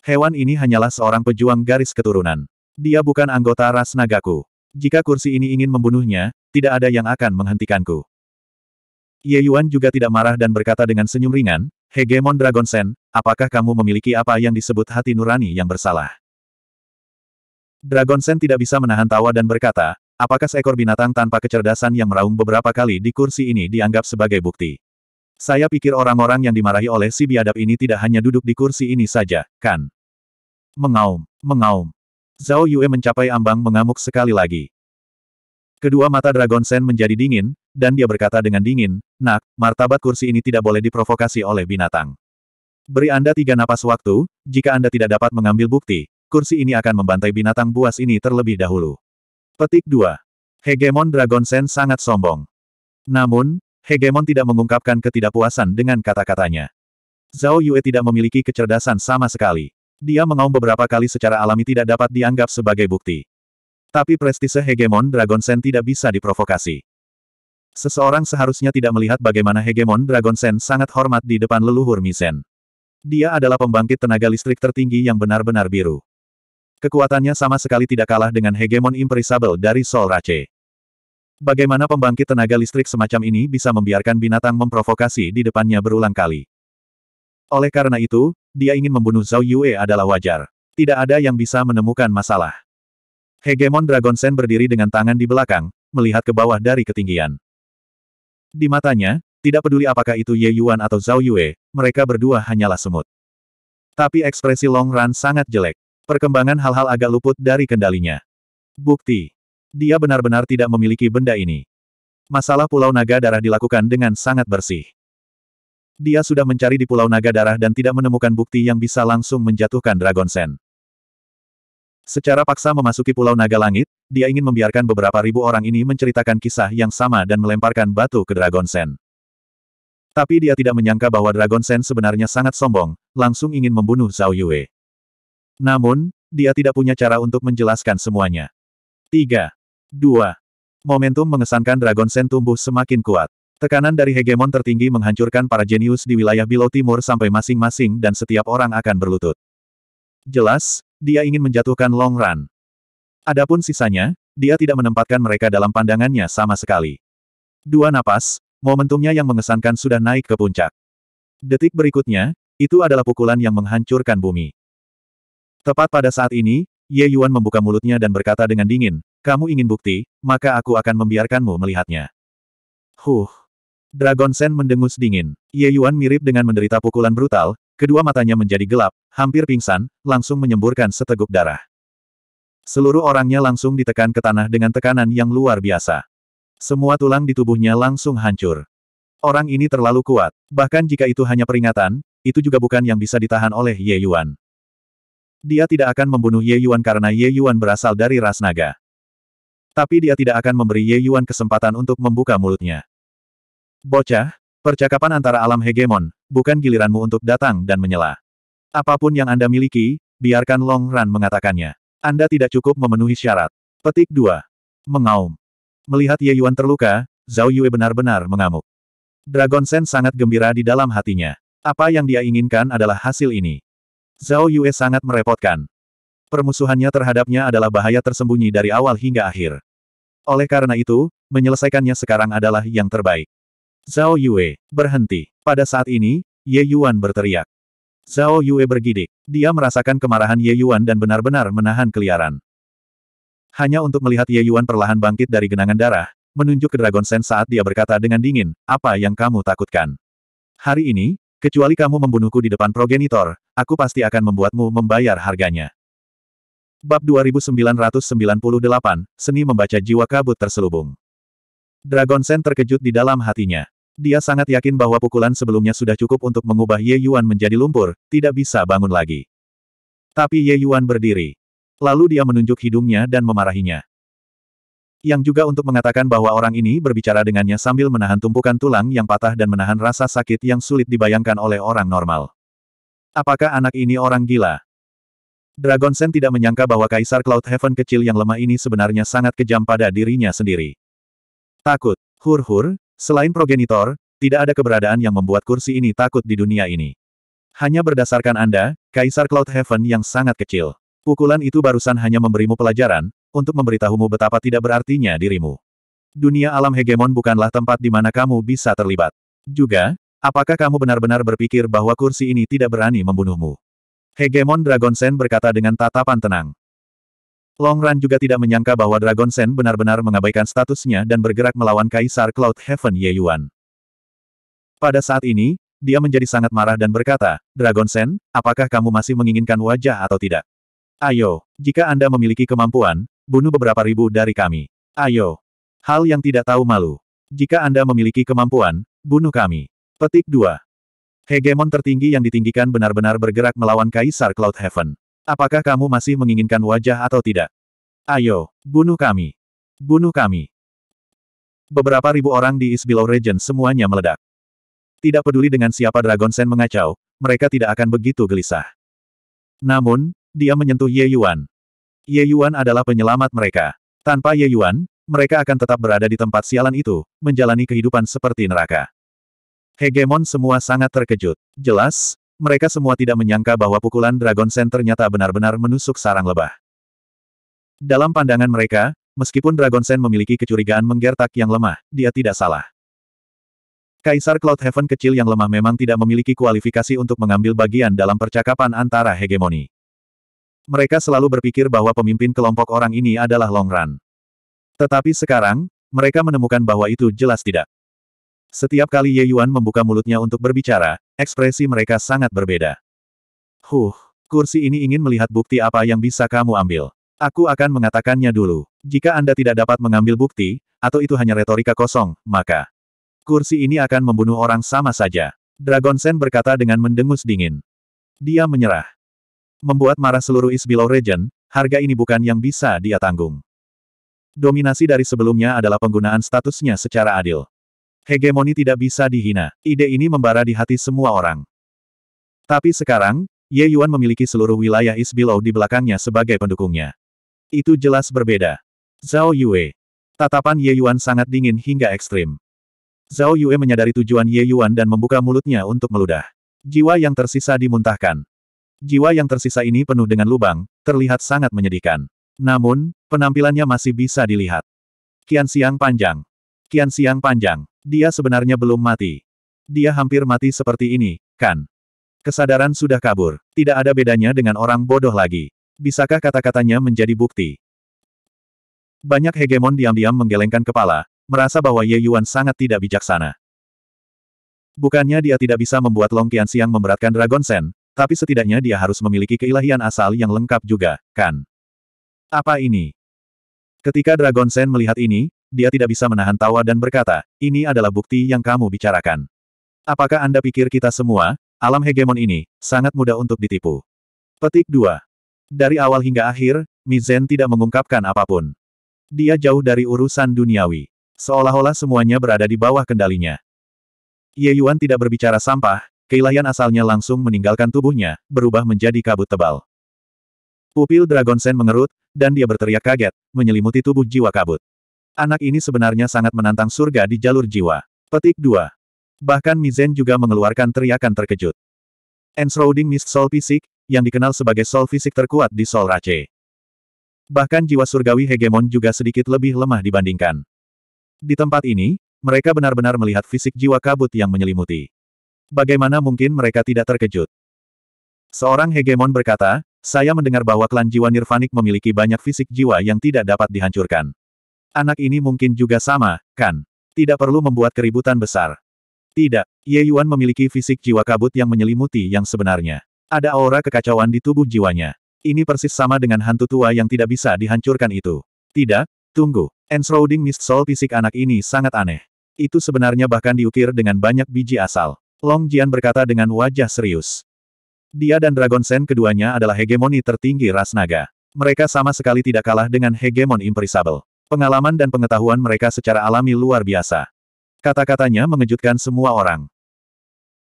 Hewan ini hanyalah seorang pejuang garis keturunan. Dia bukan anggota ras nagaku. Jika kursi ini ingin membunuhnya, tidak ada yang akan menghentikanku. Ye Yuan juga tidak marah dan berkata dengan senyum ringan, Hegemon Dragon Sen, apakah kamu memiliki apa yang disebut hati nurani yang bersalah? Dragon Sen tidak bisa menahan tawa dan berkata, apakah seekor binatang tanpa kecerdasan yang meraung beberapa kali di kursi ini dianggap sebagai bukti? Saya pikir orang-orang yang dimarahi oleh si biadab ini tidak hanya duduk di kursi ini saja, kan? Mengaum, mengaum. Zhao Yue mencapai ambang mengamuk sekali lagi. Kedua mata Dragon Sen menjadi dingin, dan dia berkata dengan dingin, Nak, martabat kursi ini tidak boleh diprovokasi oleh binatang. Beri Anda tiga napas waktu, jika Anda tidak dapat mengambil bukti, kursi ini akan membantai binatang buas ini terlebih dahulu. Petik 2. Hegemon Dragon Sen sangat sombong. Namun, Hegemon tidak mengungkapkan ketidakpuasan dengan kata-katanya. Zhao Yue tidak memiliki kecerdasan sama sekali. Dia mengaum beberapa kali secara alami tidak dapat dianggap sebagai bukti. Tapi prestise hegemon Dragon Sen tidak bisa diprovokasi. Seseorang seharusnya tidak melihat bagaimana hegemon Dragon Sen sangat hormat di depan leluhur Misen. Dia adalah pembangkit tenaga listrik tertinggi yang benar-benar biru. Kekuatannya sama sekali tidak kalah dengan hegemon imperisable dari Sol Rache. Bagaimana pembangkit tenaga listrik semacam ini bisa membiarkan binatang memprovokasi di depannya berulang kali? Oleh karena itu, dia ingin membunuh Zhao Yue adalah wajar. Tidak ada yang bisa menemukan masalah. Hegemon Dragon Sen berdiri dengan tangan di belakang, melihat ke bawah dari ketinggian. Di matanya, tidak peduli apakah itu Ye Yuan atau Zhao Yue, mereka berdua hanyalah semut. Tapi ekspresi Long Ran sangat jelek. Perkembangan hal-hal agak luput dari kendalinya. Bukti. Dia benar-benar tidak memiliki benda ini. Masalah Pulau Naga Darah dilakukan dengan sangat bersih. Dia sudah mencari di Pulau Naga Darah dan tidak menemukan bukti yang bisa langsung menjatuhkan Dragon Sen. Secara paksa memasuki Pulau Naga Langit, dia ingin membiarkan beberapa ribu orang ini menceritakan kisah yang sama dan melemparkan batu ke Dragon Sen. Tapi dia tidak menyangka bahwa Dragon Sen sebenarnya sangat sombong, langsung ingin membunuh Zhao Yue. Namun, dia tidak punya cara untuk menjelaskan semuanya. 3. 2. Momentum mengesankan Dragon Sen tumbuh semakin kuat. Tekanan dari hegemon tertinggi menghancurkan para jenius di wilayah Bilau Timur sampai masing-masing dan setiap orang akan berlutut. Jelas, dia ingin menjatuhkan Long Run. Adapun sisanya, dia tidak menempatkan mereka dalam pandangannya sama sekali. Dua napas, momentumnya yang mengesankan sudah naik ke puncak. Detik berikutnya, itu adalah pukulan yang menghancurkan bumi. Tepat pada saat ini, Ye Yuan membuka mulutnya dan berkata dengan dingin, kamu ingin bukti, maka aku akan membiarkanmu melihatnya. Huh. Dragon Sen mendengus dingin. Ye Yuan mirip dengan menderita pukulan brutal, kedua matanya menjadi gelap, hampir pingsan, langsung menyemburkan seteguk darah. Seluruh orangnya langsung ditekan ke tanah dengan tekanan yang luar biasa. Semua tulang di tubuhnya langsung hancur. Orang ini terlalu kuat, bahkan jika itu hanya peringatan, itu juga bukan yang bisa ditahan oleh Ye Yuan. Dia tidak akan membunuh Ye Yuan karena Ye Yuan berasal dari ras naga. Tapi dia tidak akan memberi Ye Yuan kesempatan untuk membuka mulutnya. Bocah, percakapan antara alam hegemon, bukan giliranmu untuk datang dan menyela. Apapun yang Anda miliki, biarkan Long Run mengatakannya. Anda tidak cukup memenuhi syarat. Petik 2. Mengaum. Melihat Ye Yuan terluka, Zhao Yue benar-benar mengamuk. Dragon Sen sangat gembira di dalam hatinya. Apa yang dia inginkan adalah hasil ini. Zhao Yue sangat merepotkan. Permusuhannya terhadapnya adalah bahaya tersembunyi dari awal hingga akhir. Oleh karena itu, menyelesaikannya sekarang adalah yang terbaik. Zhao Yue, berhenti. Pada saat ini, Ye Yuan berteriak. Zhao Yue bergidik. Dia merasakan kemarahan Ye Yuan dan benar-benar menahan keliaran. Hanya untuk melihat Ye Yuan perlahan bangkit dari genangan darah, menunjuk ke Dragon Sen saat dia berkata dengan dingin, apa yang kamu takutkan? Hari ini, kecuali kamu membunuhku di depan progenitor, aku pasti akan membuatmu membayar harganya. Bab 2998, Seni Membaca Jiwa Kabut Terselubung Dragon Sen terkejut di dalam hatinya. Dia sangat yakin bahwa pukulan sebelumnya sudah cukup untuk mengubah Ye Yuan menjadi lumpur, tidak bisa bangun lagi. Tapi Ye Yuan berdiri. Lalu dia menunjuk hidungnya dan memarahinya. Yang juga untuk mengatakan bahwa orang ini berbicara dengannya sambil menahan tumpukan tulang yang patah dan menahan rasa sakit yang sulit dibayangkan oleh orang normal. Apakah anak ini orang gila? Dragon Sen tidak menyangka bahwa Kaisar Cloud Heaven kecil yang lemah ini sebenarnya sangat kejam pada dirinya sendiri. Takut, hur-hur, Selain progenitor, tidak ada keberadaan yang membuat kursi ini takut di dunia ini. Hanya berdasarkan Anda, Kaisar Cloud Heaven yang sangat kecil. Pukulan itu barusan hanya memberimu pelajaran, untuk memberitahumu betapa tidak berartinya dirimu. Dunia alam hegemon bukanlah tempat di mana kamu bisa terlibat. Juga, apakah kamu benar-benar berpikir bahwa kursi ini tidak berani membunuhmu? Hegemon Dragon Sen berkata dengan tatapan tenang. Long Ran juga tidak menyangka bahwa Dragon Sen benar-benar mengabaikan statusnya dan bergerak melawan Kaisar Cloud Heaven Ye Yuan. Pada saat ini, dia menjadi sangat marah dan berkata, Dragon Sen, apakah kamu masih menginginkan wajah atau tidak? Ayo, jika Anda memiliki kemampuan, bunuh beberapa ribu dari kami. Ayo. Hal yang tidak tahu malu. Jika Anda memiliki kemampuan, bunuh kami. Petik 2. Hegemon tertinggi yang ditinggikan benar-benar bergerak melawan Kaisar Cloud Heaven. Apakah kamu masih menginginkan wajah atau tidak? Ayo, bunuh kami. Bunuh kami. Beberapa ribu orang di East Below Region semuanya meledak. Tidak peduli dengan siapa Dragon Sen mengacau, mereka tidak akan begitu gelisah. Namun, dia menyentuh Ye Yuan. Ye Yuan adalah penyelamat mereka. Tanpa Ye Yuan, mereka akan tetap berada di tempat sialan itu, menjalani kehidupan seperti neraka. Hegemon semua sangat terkejut. Jelas, mereka semua tidak menyangka bahwa pukulan Dragon Sen ternyata benar-benar menusuk sarang lebah. Dalam pandangan mereka, meskipun Dragon Sen memiliki kecurigaan menggertak yang lemah, dia tidak salah. Kaisar Cloud Heaven kecil yang lemah memang tidak memiliki kualifikasi untuk mengambil bagian dalam percakapan antara hegemoni. Mereka selalu berpikir bahwa pemimpin kelompok orang ini adalah Long Run. Tetapi sekarang, mereka menemukan bahwa itu jelas tidak. Setiap kali Ye Yuan membuka mulutnya untuk berbicara, Ekspresi mereka sangat berbeda. Huh, kursi ini ingin melihat bukti apa yang bisa kamu ambil. Aku akan mengatakannya dulu. Jika Anda tidak dapat mengambil bukti, atau itu hanya retorika kosong, maka kursi ini akan membunuh orang sama saja. Dragon Sen berkata dengan mendengus dingin. Dia menyerah. Membuat marah seluruh Below Region, harga ini bukan yang bisa dia tanggung. Dominasi dari sebelumnya adalah penggunaan statusnya secara adil. Hegemoni tidak bisa dihina. Ide ini membara di hati semua orang. Tapi sekarang, Ye Yuan memiliki seluruh wilayah East Below di belakangnya sebagai pendukungnya. Itu jelas berbeda. Zhao Yue. Tatapan Ye Yuan sangat dingin hingga ekstrim. Zhao Yue menyadari tujuan Ye Yuan dan membuka mulutnya untuk meludah. Jiwa yang tersisa dimuntahkan. Jiwa yang tersisa ini penuh dengan lubang, terlihat sangat menyedihkan. Namun, penampilannya masih bisa dilihat. Kian Siang panjang. Kian Siang panjang. Dia sebenarnya belum mati. Dia hampir mati seperti ini, kan? Kesadaran sudah kabur. Tidak ada bedanya dengan orang bodoh lagi. Bisakah kata-katanya menjadi bukti? Banyak hegemon diam-diam menggelengkan kepala, merasa bahwa Ye Yuan sangat tidak bijaksana. Bukannya dia tidak bisa membuat Long Kian Siang memberatkan Dragon Sen, tapi setidaknya dia harus memiliki keilahian asal yang lengkap juga, kan? Apa ini? Ketika Dragon Sen melihat ini, dia tidak bisa menahan tawa dan berkata, ini adalah bukti yang kamu bicarakan. Apakah Anda pikir kita semua, alam hegemon ini, sangat mudah untuk ditipu? Petik 2. Dari awal hingga akhir, Mizen tidak mengungkapkan apapun. Dia jauh dari urusan duniawi. Seolah-olah semuanya berada di bawah kendalinya. Ye Yuan tidak berbicara sampah, keilahian asalnya langsung meninggalkan tubuhnya, berubah menjadi kabut tebal. Pupil Dragon Sen mengerut, dan dia berteriak kaget, menyelimuti tubuh jiwa kabut. Anak ini sebenarnya sangat menantang surga di jalur jiwa. Petik 2. Bahkan Mizen juga mengeluarkan teriakan terkejut. Enshrouding Mist Soul Fisik, yang dikenal sebagai Soul Fisik terkuat di Soul Race. Bahkan jiwa surgawi hegemon juga sedikit lebih lemah dibandingkan. Di tempat ini, mereka benar-benar melihat fisik jiwa kabut yang menyelimuti. Bagaimana mungkin mereka tidak terkejut? Seorang hegemon berkata, saya mendengar bahwa klan jiwa nirvanik memiliki banyak fisik jiwa yang tidak dapat dihancurkan. Anak ini mungkin juga sama, kan? Tidak perlu membuat keributan besar. Tidak, Ye Yuan memiliki fisik jiwa kabut yang menyelimuti yang sebenarnya. Ada aura kekacauan di tubuh jiwanya. Ini persis sama dengan hantu tua yang tidak bisa dihancurkan itu. Tidak, tunggu. Enshrouding Mist Soul fisik anak ini sangat aneh. Itu sebenarnya bahkan diukir dengan banyak biji asal. Long Jian berkata dengan wajah serius. Dia dan Dragon Sen keduanya adalah hegemoni tertinggi ras naga. Mereka sama sekali tidak kalah dengan hegemon imperisable. Pengalaman dan pengetahuan mereka secara alami luar biasa. Kata-katanya mengejutkan semua orang.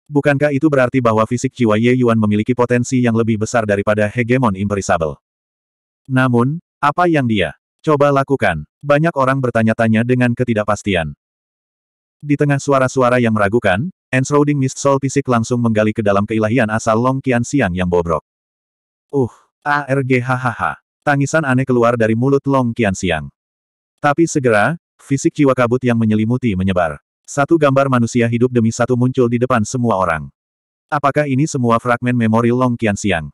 Bukankah itu berarti bahwa fisik jiwa Ye Yuan memiliki potensi yang lebih besar daripada hegemon imperisable? Namun, apa yang dia coba lakukan? Banyak orang bertanya-tanya dengan ketidakpastian. Di tengah suara-suara yang meragukan, Enshrouding Mist Soul Fisik langsung menggali ke dalam keilahian asal Long Qian Siang yang bobrok. Uh, ARGHHH. Tangisan aneh keluar dari mulut Long Qian Siang. Tapi segera, fisik jiwa kabut yang menyelimuti menyebar. Satu gambar manusia hidup demi satu muncul di depan semua orang. Apakah ini semua fragmen memori Long Qianxiang?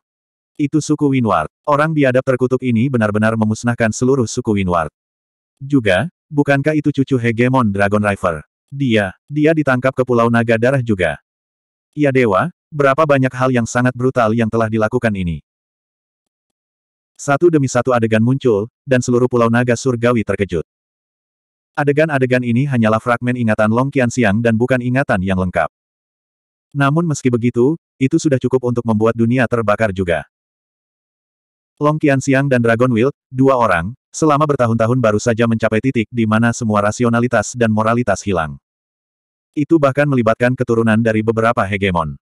Itu suku Winward. Orang biadab terkutuk ini benar-benar memusnahkan seluruh suku Winward. Juga, bukankah itu cucu hegemon Dragon River? Dia, dia ditangkap ke Pulau Naga Darah juga. Ya dewa, berapa banyak hal yang sangat brutal yang telah dilakukan ini. Satu demi satu adegan muncul, dan seluruh pulau naga surgawi terkejut. Adegan-adegan ini hanyalah fragmen ingatan Long Qian Siang dan bukan ingatan yang lengkap. Namun meski begitu, itu sudah cukup untuk membuat dunia terbakar juga. Long Qian Siang dan Dragon Wild, dua orang, selama bertahun-tahun baru saja mencapai titik di mana semua rasionalitas dan moralitas hilang. Itu bahkan melibatkan keturunan dari beberapa hegemon.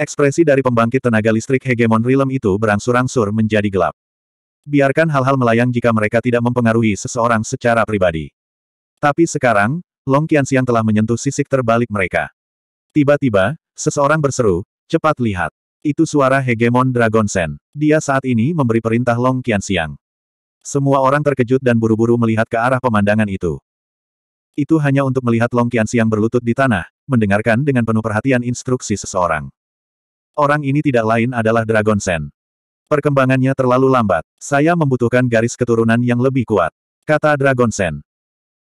Ekspresi dari pembangkit tenaga listrik hegemon Rilem itu berangsur-angsur menjadi gelap. Biarkan hal-hal melayang jika mereka tidak mempengaruhi seseorang secara pribadi. Tapi sekarang, Long Qianxiang telah menyentuh sisik terbalik mereka. Tiba-tiba, seseorang berseru, cepat lihat. Itu suara hegemon Dragon Sen. Dia saat ini memberi perintah Long Qianxiang. Semua orang terkejut dan buru-buru melihat ke arah pemandangan itu. Itu hanya untuk melihat Long Qianxiang berlutut di tanah, mendengarkan dengan penuh perhatian instruksi seseorang. Orang ini tidak lain adalah Dragon Sen. Perkembangannya terlalu lambat. Saya membutuhkan garis keturunan yang lebih kuat. Kata Dragon Sen.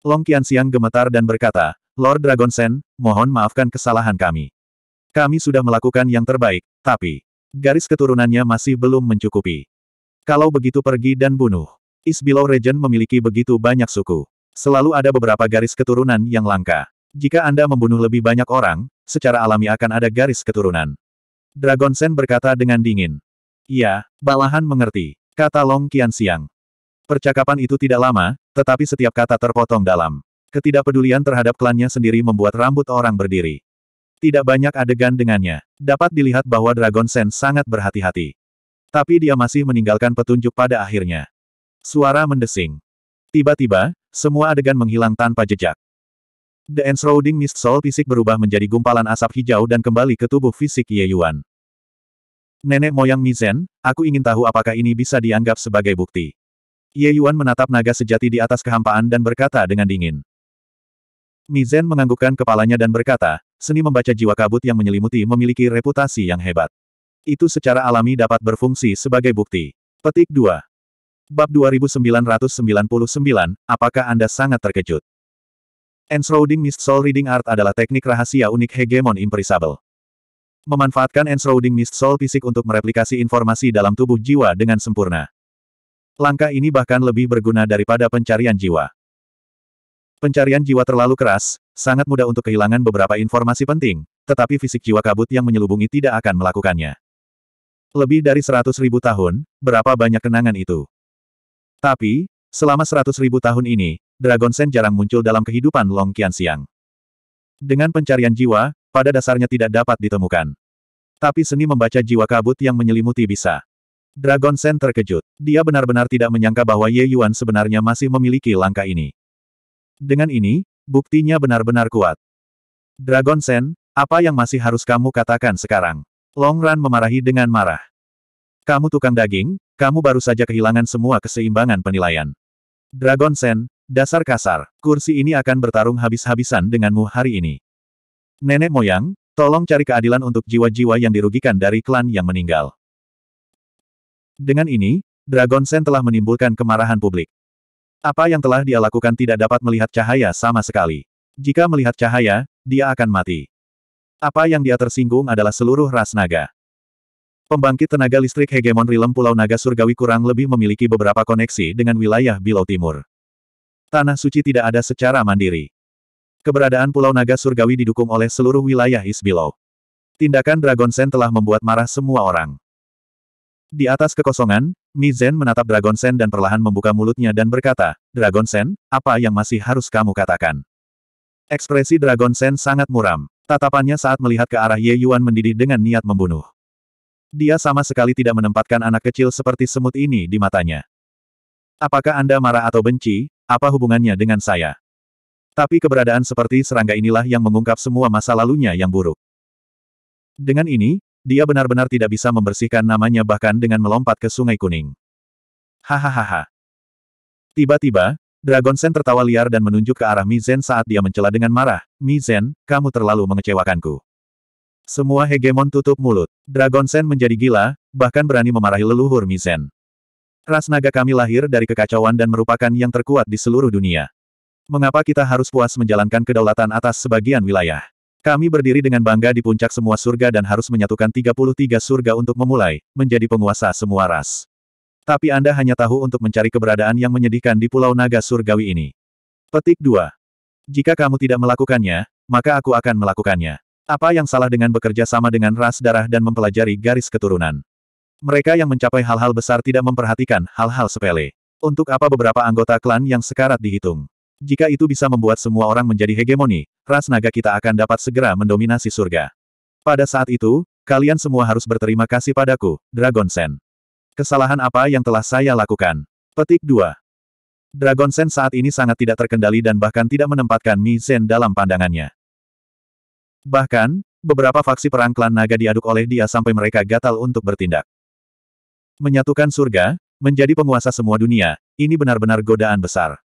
Long Qianxiang gemetar dan berkata, Lord Dragon Sen, mohon maafkan kesalahan kami. Kami sudah melakukan yang terbaik, tapi garis keturunannya masih belum mencukupi. Kalau begitu pergi dan bunuh. East Below Region memiliki begitu banyak suku. Selalu ada beberapa garis keturunan yang langka. Jika Anda membunuh lebih banyak orang, secara alami akan ada garis keturunan. Dragon Sen berkata dengan dingin. Iya, balahan mengerti, kata Long Qian Siang. Percakapan itu tidak lama, tetapi setiap kata terpotong dalam. Ketidakpedulian terhadap klannya sendiri membuat rambut orang berdiri. Tidak banyak adegan dengannya. Dapat dilihat bahwa Dragon Sen sangat berhati-hati. Tapi dia masih meninggalkan petunjuk pada akhirnya. Suara mendesing. Tiba-tiba, semua adegan menghilang tanpa jejak. The Enshrouding Mist Soul fisik berubah menjadi gumpalan asap hijau dan kembali ke tubuh fisik Ye Yuan. Nenek moyang Mizen, aku ingin tahu apakah ini bisa dianggap sebagai bukti. Ye Yuan menatap naga sejati di atas kehampaan dan berkata dengan dingin. Mizen menganggukkan kepalanya dan berkata, seni membaca jiwa kabut yang menyelimuti memiliki reputasi yang hebat. Itu secara alami dapat berfungsi sebagai bukti. Petik 2. Bab 2999, Apakah Anda sangat terkejut? Enshrouding Mist Soul Reading Art adalah teknik rahasia unik hegemon imperisabel. Memanfaatkan Enshrouding Mist Soul Fisik untuk mereplikasi informasi dalam tubuh jiwa dengan sempurna. Langkah ini bahkan lebih berguna daripada pencarian jiwa. Pencarian jiwa terlalu keras, sangat mudah untuk kehilangan beberapa informasi penting, tetapi fisik jiwa kabut yang menyelubungi tidak akan melakukannya. Lebih dari seratus ribu tahun, berapa banyak kenangan itu? Tapi, selama seratus ribu tahun ini, Dragon Sen jarang muncul dalam kehidupan Long Qian Siang. Dengan pencarian jiwa, pada dasarnya tidak dapat ditemukan. Tapi seni membaca jiwa kabut yang menyelimuti bisa. Dragon Sen terkejut. Dia benar-benar tidak menyangka bahwa Ye Yuan sebenarnya masih memiliki langkah ini. Dengan ini, buktinya benar-benar kuat. Dragon Sen, apa yang masih harus kamu katakan sekarang? Long Ran memarahi dengan marah. Kamu tukang daging, kamu baru saja kehilangan semua keseimbangan penilaian. Dragon Sen, dasar kasar, kursi ini akan bertarung habis-habisan denganmu hari ini. Nenek moyang, tolong cari keadilan untuk jiwa-jiwa yang dirugikan dari klan yang meninggal. Dengan ini, Dragon Sen telah menimbulkan kemarahan publik. Apa yang telah dia lakukan tidak dapat melihat cahaya sama sekali. Jika melihat cahaya, dia akan mati. Apa yang dia tersinggung adalah seluruh ras naga. Pembangkit tenaga listrik hegemon rilem Pulau Naga Surgawi kurang lebih memiliki beberapa koneksi dengan wilayah Bilau Timur. Tanah suci tidak ada secara mandiri. Keberadaan Pulau Naga Surgawi didukung oleh seluruh wilayah Isbilo. Tindakan Dragon Sen telah membuat marah semua orang. Di atas kekosongan, Mizen menatap Dragon Sen dan perlahan membuka mulutnya dan berkata, Dragon Sen, apa yang masih harus kamu katakan? Ekspresi Dragon Sen sangat muram. Tatapannya saat melihat ke arah Ye Yuan mendidih dengan niat membunuh. Dia sama sekali tidak menempatkan anak kecil seperti semut ini di matanya. Apakah Anda marah atau benci, apa hubungannya dengan saya? Tapi keberadaan seperti serangga inilah yang mengungkap semua masa lalunya yang buruk. Dengan ini, dia benar-benar tidak bisa membersihkan namanya bahkan dengan melompat ke Sungai Kuning. Hahaha. Tiba-tiba, Dragon Sen tertawa liar dan menunjuk ke arah Mizen saat dia mencela dengan marah, Mizen, kamu terlalu mengecewakanku. Semua hegemon tutup mulut. Dragon Sen menjadi gila, bahkan berani memarahi leluhur Mizen. Ras naga kami lahir dari kekacauan dan merupakan yang terkuat di seluruh dunia. Mengapa kita harus puas menjalankan kedaulatan atas sebagian wilayah? Kami berdiri dengan bangga di puncak semua surga dan harus menyatukan 33 surga untuk memulai, menjadi penguasa semua ras. Tapi Anda hanya tahu untuk mencari keberadaan yang menyedihkan di Pulau Naga Surgawi ini. Petik 2. Jika kamu tidak melakukannya, maka aku akan melakukannya. Apa yang salah dengan bekerja sama dengan ras darah dan mempelajari garis keturunan? Mereka yang mencapai hal-hal besar tidak memperhatikan hal-hal sepele. Untuk apa beberapa anggota klan yang sekarat dihitung? Jika itu bisa membuat semua orang menjadi hegemoni, ras naga kita akan dapat segera mendominasi surga. Pada saat itu, kalian semua harus berterima kasih padaku, Dragon Sen. Kesalahan apa yang telah saya lakukan? Petik 2. Dragon Sen saat ini sangat tidak terkendali dan bahkan tidak menempatkan Mi Zen dalam pandangannya. Bahkan, beberapa faksi perang klan naga diaduk oleh dia sampai mereka gatal untuk bertindak. Menyatukan surga, menjadi penguasa semua dunia, ini benar-benar godaan besar.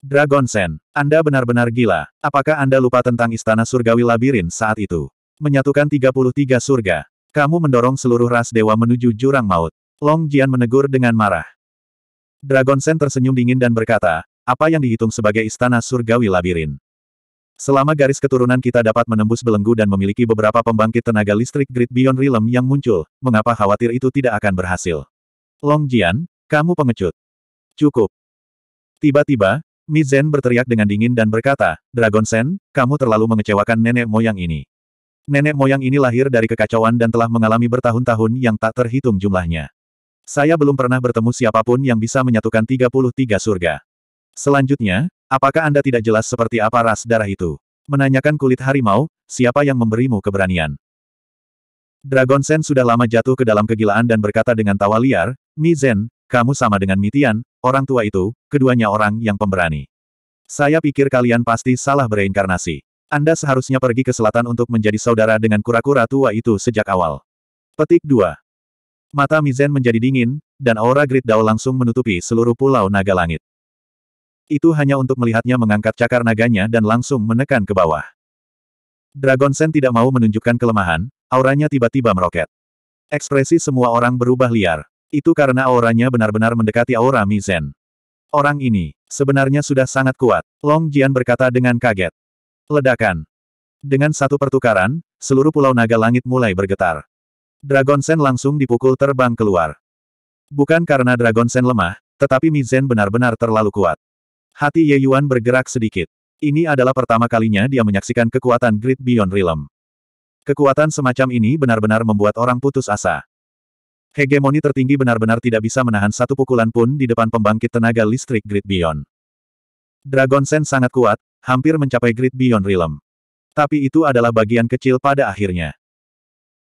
Dragon Sen, Anda benar-benar gila. Apakah Anda lupa tentang Istana Surgawi Labirin saat itu? Menyatukan 33 surga. Kamu mendorong seluruh ras dewa menuju jurang maut. Long Jian menegur dengan marah. Dragon Sen tersenyum dingin dan berkata, apa yang dihitung sebagai Istana Surgawi Labirin? Selama garis keturunan kita dapat menembus belenggu dan memiliki beberapa pembangkit tenaga listrik grid Beyond Realm yang muncul, mengapa khawatir itu tidak akan berhasil? Long Jian, kamu pengecut. Cukup. Tiba-tiba, Mi berteriak dengan dingin dan berkata, Dragon Sen, kamu terlalu mengecewakan nenek moyang ini. Nenek moyang ini lahir dari kekacauan dan telah mengalami bertahun-tahun yang tak terhitung jumlahnya. Saya belum pernah bertemu siapapun yang bisa menyatukan 33 surga. Selanjutnya, apakah Anda tidak jelas seperti apa ras darah itu? Menanyakan kulit harimau, siapa yang memberimu keberanian? Dragon Sen sudah lama jatuh ke dalam kegilaan dan berkata dengan tawa liar, Mi kamu sama dengan Mitian, orang tua itu, keduanya orang yang pemberani. Saya pikir kalian pasti salah bereinkarnasi. Anda seharusnya pergi ke selatan untuk menjadi saudara dengan kura-kura tua itu sejak awal. Petik 2. Mata Mizen menjadi dingin, dan aura Grid Dao langsung menutupi seluruh pulau naga langit. Itu hanya untuk melihatnya mengangkat cakar naganya dan langsung menekan ke bawah. Dragon Sen tidak mau menunjukkan kelemahan, auranya tiba-tiba meroket. Ekspresi semua orang berubah liar. Itu karena auranya benar-benar mendekati aura Mizen. Orang ini, sebenarnya sudah sangat kuat, Long Jian berkata dengan kaget. Ledakan. Dengan satu pertukaran, seluruh pulau naga langit mulai bergetar. Dragon Sen langsung dipukul terbang keluar. Bukan karena Dragon Sen lemah, tetapi Mizen benar-benar terlalu kuat. Hati Ye Yuan bergerak sedikit. Ini adalah pertama kalinya dia menyaksikan kekuatan Great Beyond Realm. Kekuatan semacam ini benar-benar membuat orang putus asa. Hegemoni tertinggi benar-benar tidak bisa menahan satu pukulan pun di depan pembangkit tenaga listrik Grid Beyond. Dragon Sen sangat kuat, hampir mencapai Grid Beyond Realm. Tapi itu adalah bagian kecil pada akhirnya.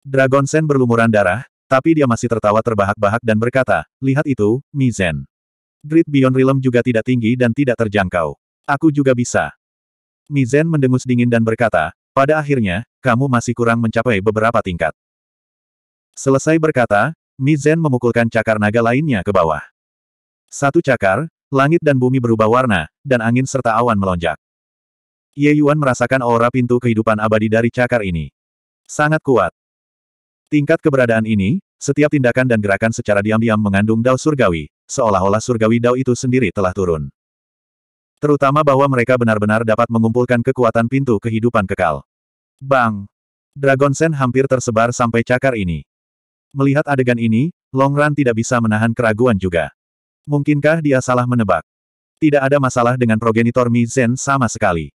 Dragon Sen berlumuran darah, tapi dia masih tertawa terbahak-bahak dan berkata, lihat itu, Mizen. Grid Beyond Realm juga tidak tinggi dan tidak terjangkau. Aku juga bisa. Mizen mendengus dingin dan berkata, pada akhirnya, kamu masih kurang mencapai beberapa tingkat. Selesai berkata, Mizhen memukulkan cakar naga lainnya ke bawah. Satu cakar, langit dan bumi berubah warna, dan angin serta awan melonjak. Ye Yuan merasakan aura pintu kehidupan abadi dari cakar ini. Sangat kuat. Tingkat keberadaan ini, setiap tindakan dan gerakan secara diam-diam mengandung dao surgawi, seolah-olah surgawi dao itu sendiri telah turun. Terutama bahwa mereka benar-benar dapat mengumpulkan kekuatan pintu kehidupan kekal. Bang! Dragon Sen hampir tersebar sampai cakar ini. Melihat adegan ini, Long Ran tidak bisa menahan keraguan juga. Mungkinkah dia salah menebak? Tidak ada masalah dengan progenitor Mi Zen sama sekali.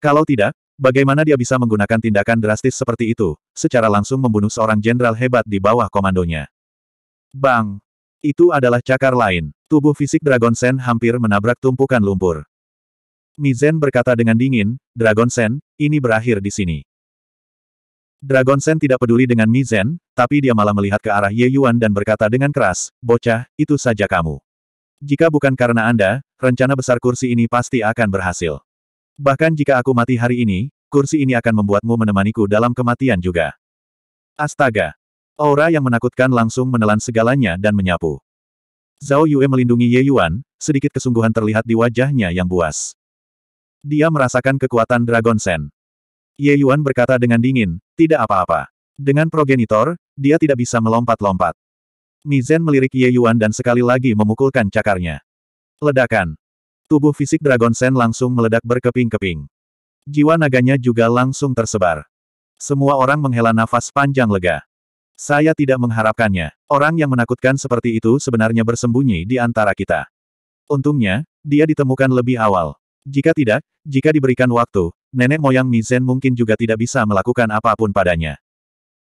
Kalau tidak, bagaimana dia bisa menggunakan tindakan drastis seperti itu, secara langsung membunuh seorang jenderal hebat di bawah komandonya? Bang! Itu adalah cakar lain. Tubuh fisik Dragon Sen hampir menabrak tumpukan lumpur. Mi Zen berkata dengan dingin, Dragon Sen, ini berakhir di sini. Dragon Sen tidak peduli dengan Mizen, tapi dia malah melihat ke arah Ye Yuan dan berkata dengan keras, Bocah, itu saja kamu. Jika bukan karena Anda, rencana besar kursi ini pasti akan berhasil. Bahkan jika aku mati hari ini, kursi ini akan membuatmu menemaniku dalam kematian juga. Astaga! Aura yang menakutkan langsung menelan segalanya dan menyapu. Zhao Yue melindungi Ye Yuan, sedikit kesungguhan terlihat di wajahnya yang buas. Dia merasakan kekuatan Dragon Sen. Ye Yuan berkata dengan dingin, tidak apa-apa. Dengan progenitor, dia tidak bisa melompat-lompat. Mizen melirik Ye Yuan dan sekali lagi memukulkan cakarnya. Ledakan. Tubuh fisik Dragon Sen langsung meledak berkeping-keping. Jiwa naganya juga langsung tersebar. Semua orang menghela nafas panjang lega. Saya tidak mengharapkannya. Orang yang menakutkan seperti itu sebenarnya bersembunyi di antara kita. Untungnya, dia ditemukan lebih awal. Jika tidak, jika diberikan waktu, nenek moyang Mizen mungkin juga tidak bisa melakukan apapun padanya.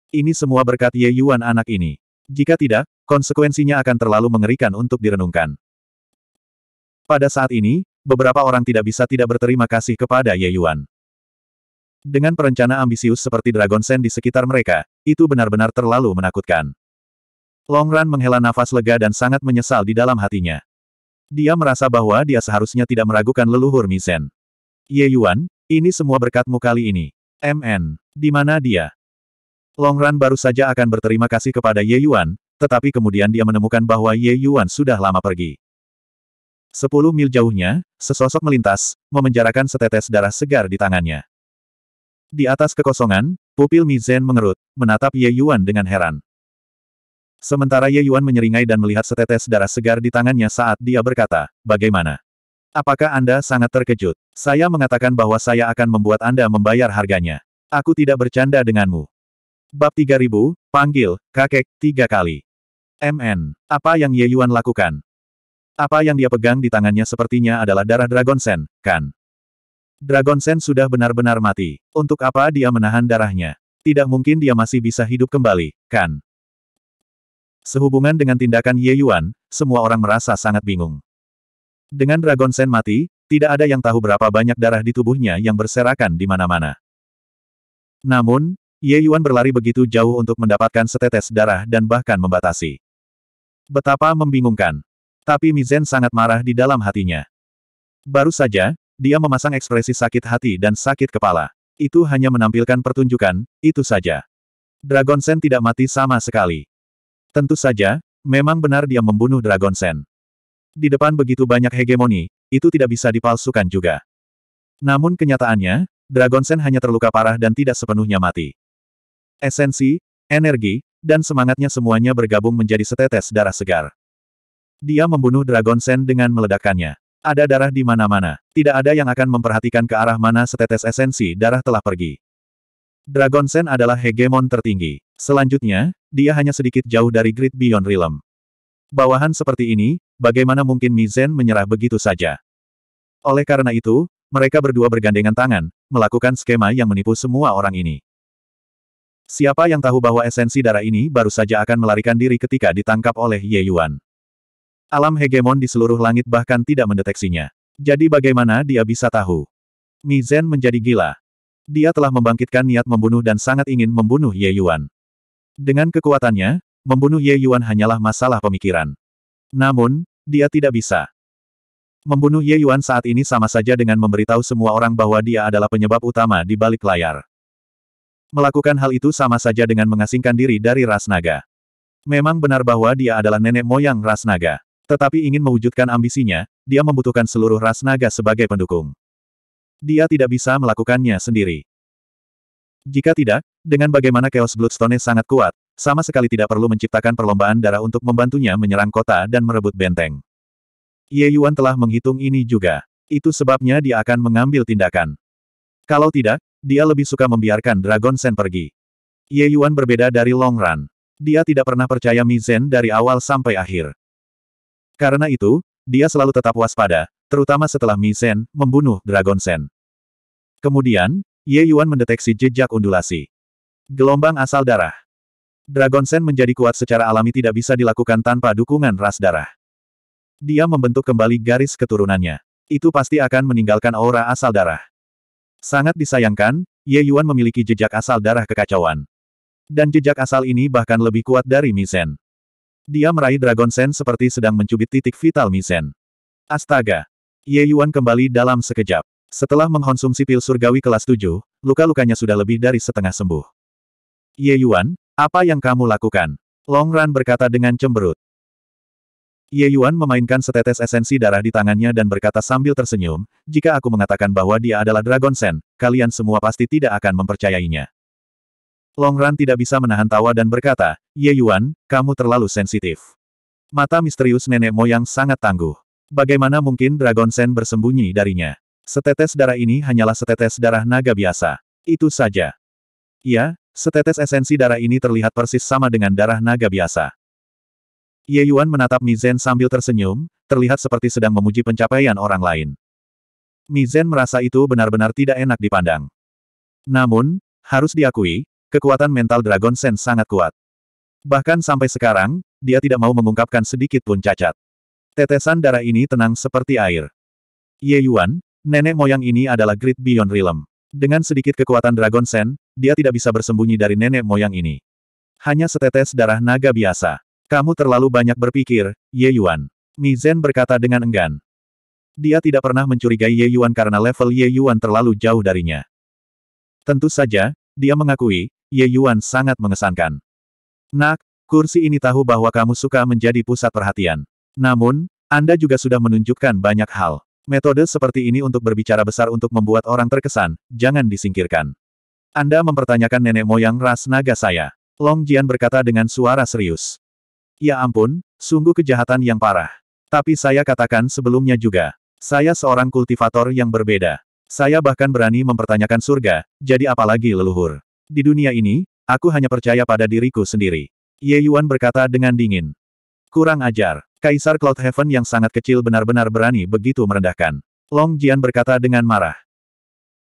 Ini semua berkat Ye Yuan anak ini. Jika tidak, konsekuensinya akan terlalu mengerikan untuk direnungkan. Pada saat ini, beberapa orang tidak bisa tidak berterima kasih kepada Ye Yuan. Dengan perencana ambisius seperti Dragon Sen di sekitar mereka, itu benar-benar terlalu menakutkan. Long Ran menghela nafas lega dan sangat menyesal di dalam hatinya. Dia merasa bahwa dia seharusnya tidak meragukan leluhur Misen. Ye Yuan, ini semua berkatmu kali ini. MN, di mana dia? Long Run baru saja akan berterima kasih kepada Ye Yuan, tetapi kemudian dia menemukan bahwa Ye Yuan sudah lama pergi. Sepuluh mil jauhnya, sesosok melintas, memenjarakan setetes darah segar di tangannya. Di atas kekosongan, pupil Mizen mengerut, menatap Ye Yuan dengan heran. Sementara Ye Yuan menyeringai dan melihat setetes darah segar di tangannya saat dia berkata, bagaimana? Apakah Anda sangat terkejut? Saya mengatakan bahwa saya akan membuat Anda membayar harganya. Aku tidak bercanda denganmu. Bab 3000, panggil, kakek, tiga kali. MN, apa yang Ye Yuan lakukan? Apa yang dia pegang di tangannya sepertinya adalah darah Dragon Sen, kan? Dragon Sen sudah benar-benar mati. Untuk apa dia menahan darahnya? Tidak mungkin dia masih bisa hidup kembali, kan? Sehubungan dengan tindakan Ye Yuan, semua orang merasa sangat bingung. Dengan Dragon Sen mati, tidak ada yang tahu berapa banyak darah di tubuhnya yang berserakan di mana-mana. Namun, Ye Yuan berlari begitu jauh untuk mendapatkan setetes darah dan bahkan membatasi. Betapa membingungkan. Tapi Mizen sangat marah di dalam hatinya. Baru saja, dia memasang ekspresi sakit hati dan sakit kepala. Itu hanya menampilkan pertunjukan, itu saja. Dragon Sen tidak mati sama sekali. Tentu saja, memang benar dia membunuh Dragon Sen. Di depan begitu banyak hegemoni, itu tidak bisa dipalsukan juga. Namun kenyataannya, Dragon Sen hanya terluka parah dan tidak sepenuhnya mati. Esensi, energi, dan semangatnya semuanya bergabung menjadi setetes darah segar. Dia membunuh Dragon Sen dengan meledakkannya. Ada darah di mana-mana. Tidak ada yang akan memperhatikan ke arah mana setetes esensi darah telah pergi. Dragon Sen adalah hegemon tertinggi. Selanjutnya, dia hanya sedikit jauh dari Great Beyond Realm. Bawahan seperti ini, bagaimana mungkin Mizen menyerah begitu saja? Oleh karena itu, mereka berdua bergandengan tangan, melakukan skema yang menipu semua orang ini. Siapa yang tahu bahwa esensi darah ini baru saja akan melarikan diri ketika ditangkap oleh Ye Yuan. Alam hegemon di seluruh langit bahkan tidak mendeteksinya. Jadi bagaimana dia bisa tahu? Mi Mizen menjadi gila. Dia telah membangkitkan niat membunuh dan sangat ingin membunuh Ye Yuan. Dengan kekuatannya, membunuh Ye Yuan hanyalah masalah pemikiran. Namun, dia tidak bisa. Membunuh Ye Yuan saat ini sama saja dengan memberitahu semua orang bahwa dia adalah penyebab utama di balik layar. Melakukan hal itu sama saja dengan mengasingkan diri dari ras naga. Memang benar bahwa dia adalah nenek moyang ras naga. Tetapi ingin mewujudkan ambisinya, dia membutuhkan seluruh ras naga sebagai pendukung. Dia tidak bisa melakukannya sendiri. Jika tidak, dengan bagaimana Chaos Bloodstone sangat kuat, sama sekali tidak perlu menciptakan perlombaan darah untuk membantunya menyerang kota dan merebut benteng. Ye Yuan telah menghitung ini juga. Itu sebabnya dia akan mengambil tindakan. Kalau tidak, dia lebih suka membiarkan Dragon Sen pergi. Ye Yuan berbeda dari Long Run. Dia tidak pernah percaya Mi Mizen dari awal sampai akhir. Karena itu, dia selalu tetap waspada, terutama setelah Mi Mizen membunuh Dragon Sen. Kemudian, Ye Yuan mendeteksi jejak undulasi. Gelombang asal darah. Dragon Sen menjadi kuat secara alami tidak bisa dilakukan tanpa dukungan ras darah. Dia membentuk kembali garis keturunannya. Itu pasti akan meninggalkan aura asal darah. Sangat disayangkan, Ye Yuan memiliki jejak asal darah kekacauan. Dan jejak asal ini bahkan lebih kuat dari Misen. Dia meraih Dragon Sen seperti sedang mencubit titik vital Misen. Astaga! Ye Yuan kembali dalam sekejap. Setelah mengkonsumsi pil surgawi kelas 7, luka-lukanya sudah lebih dari setengah sembuh. Ye Yuan, apa yang kamu lakukan? Long Ran berkata dengan cemberut. Ye Yuan memainkan setetes esensi darah di tangannya dan berkata sambil tersenyum, jika aku mengatakan bahwa dia adalah Dragon Sen, kalian semua pasti tidak akan mempercayainya. Long Ran tidak bisa menahan tawa dan berkata, Ye Yuan, kamu terlalu sensitif. Mata misterius nenek moyang sangat tangguh. Bagaimana mungkin Dragon Sen bersembunyi darinya? Setetes darah ini hanyalah setetes darah naga biasa. Itu saja. Ya, setetes esensi darah ini terlihat persis sama dengan darah naga biasa. Ye Yuan menatap Mizen sambil tersenyum, terlihat seperti sedang memuji pencapaian orang lain. Mizen merasa itu benar-benar tidak enak dipandang. Namun, harus diakui, kekuatan mental Dragon sen sangat kuat. Bahkan sampai sekarang, dia tidak mau mengungkapkan sedikit pun cacat. Tetesan darah ini tenang seperti air. Ye Yuan, Nenek moyang ini adalah Great Beyond Realm. Dengan sedikit kekuatan Dragon Sen, dia tidak bisa bersembunyi dari nenek moyang ini. Hanya setetes darah naga biasa. Kamu terlalu banyak berpikir, Ye Yuan. Mi Zhen berkata dengan enggan. Dia tidak pernah mencurigai Ye Yuan karena level Ye Yuan terlalu jauh darinya. Tentu saja, dia mengakui, Ye Yuan sangat mengesankan. Nak, kursi ini tahu bahwa kamu suka menjadi pusat perhatian. Namun, Anda juga sudah menunjukkan banyak hal. Metode seperti ini untuk berbicara besar untuk membuat orang terkesan, jangan disingkirkan. Anda mempertanyakan nenek moyang ras naga saya. Long Jian berkata dengan suara serius. Ya ampun, sungguh kejahatan yang parah. Tapi saya katakan sebelumnya juga. Saya seorang kultivator yang berbeda. Saya bahkan berani mempertanyakan surga, jadi apalagi leluhur. Di dunia ini, aku hanya percaya pada diriku sendiri. Ye Yuan berkata dengan dingin. Kurang ajar. Kaisar Cloud Heaven yang sangat kecil benar-benar berani begitu merendahkan. Long Jian berkata dengan marah.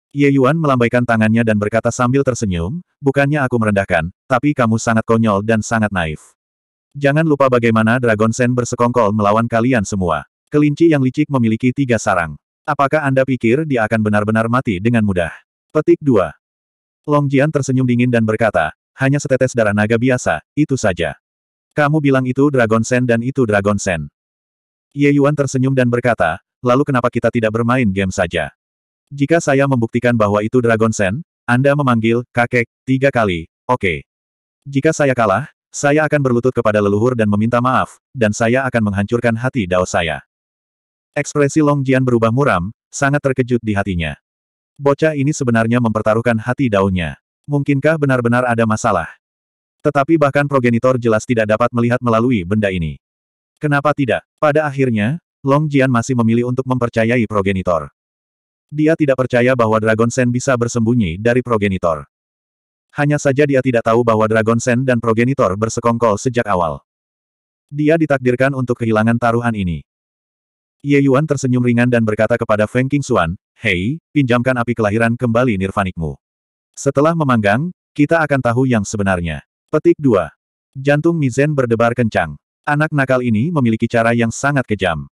Ye Yuan melambaikan tangannya dan berkata sambil tersenyum, bukannya aku merendahkan, tapi kamu sangat konyol dan sangat naif. Jangan lupa bagaimana Dragon Sen bersekongkol melawan kalian semua. Kelinci yang licik memiliki tiga sarang. Apakah Anda pikir dia akan benar-benar mati dengan mudah? Petik 2. Long Jian tersenyum dingin dan berkata, hanya setetes darah naga biasa, itu saja. Kamu bilang itu Dragon Sen dan itu Dragon Sen. Ye Yuan tersenyum dan berkata, lalu kenapa kita tidak bermain game saja? Jika saya membuktikan bahwa itu Dragon Sen, Anda memanggil, kakek, tiga kali, oke. Okay. Jika saya kalah, saya akan berlutut kepada leluhur dan meminta maaf, dan saya akan menghancurkan hati dao saya. Ekspresi Long Jian berubah muram, sangat terkejut di hatinya. Bocah ini sebenarnya mempertaruhkan hati daunnya. Mungkinkah benar-benar ada masalah? Tetapi bahkan progenitor jelas tidak dapat melihat melalui benda ini. Kenapa tidak? Pada akhirnya, Long Jian masih memilih untuk mempercayai progenitor. Dia tidak percaya bahwa Dragon Sen bisa bersembunyi dari progenitor. Hanya saja dia tidak tahu bahwa Dragon Sen dan progenitor bersekongkol sejak awal. Dia ditakdirkan untuk kehilangan taruhan ini. Ye Yuan tersenyum ringan dan berkata kepada Feng Qingxuan, Hei, pinjamkan api kelahiran kembali nirvanikmu. Setelah memanggang, kita akan tahu yang sebenarnya. Petik 2. Jantung Mizen berdebar kencang. Anak nakal ini memiliki cara yang sangat kejam.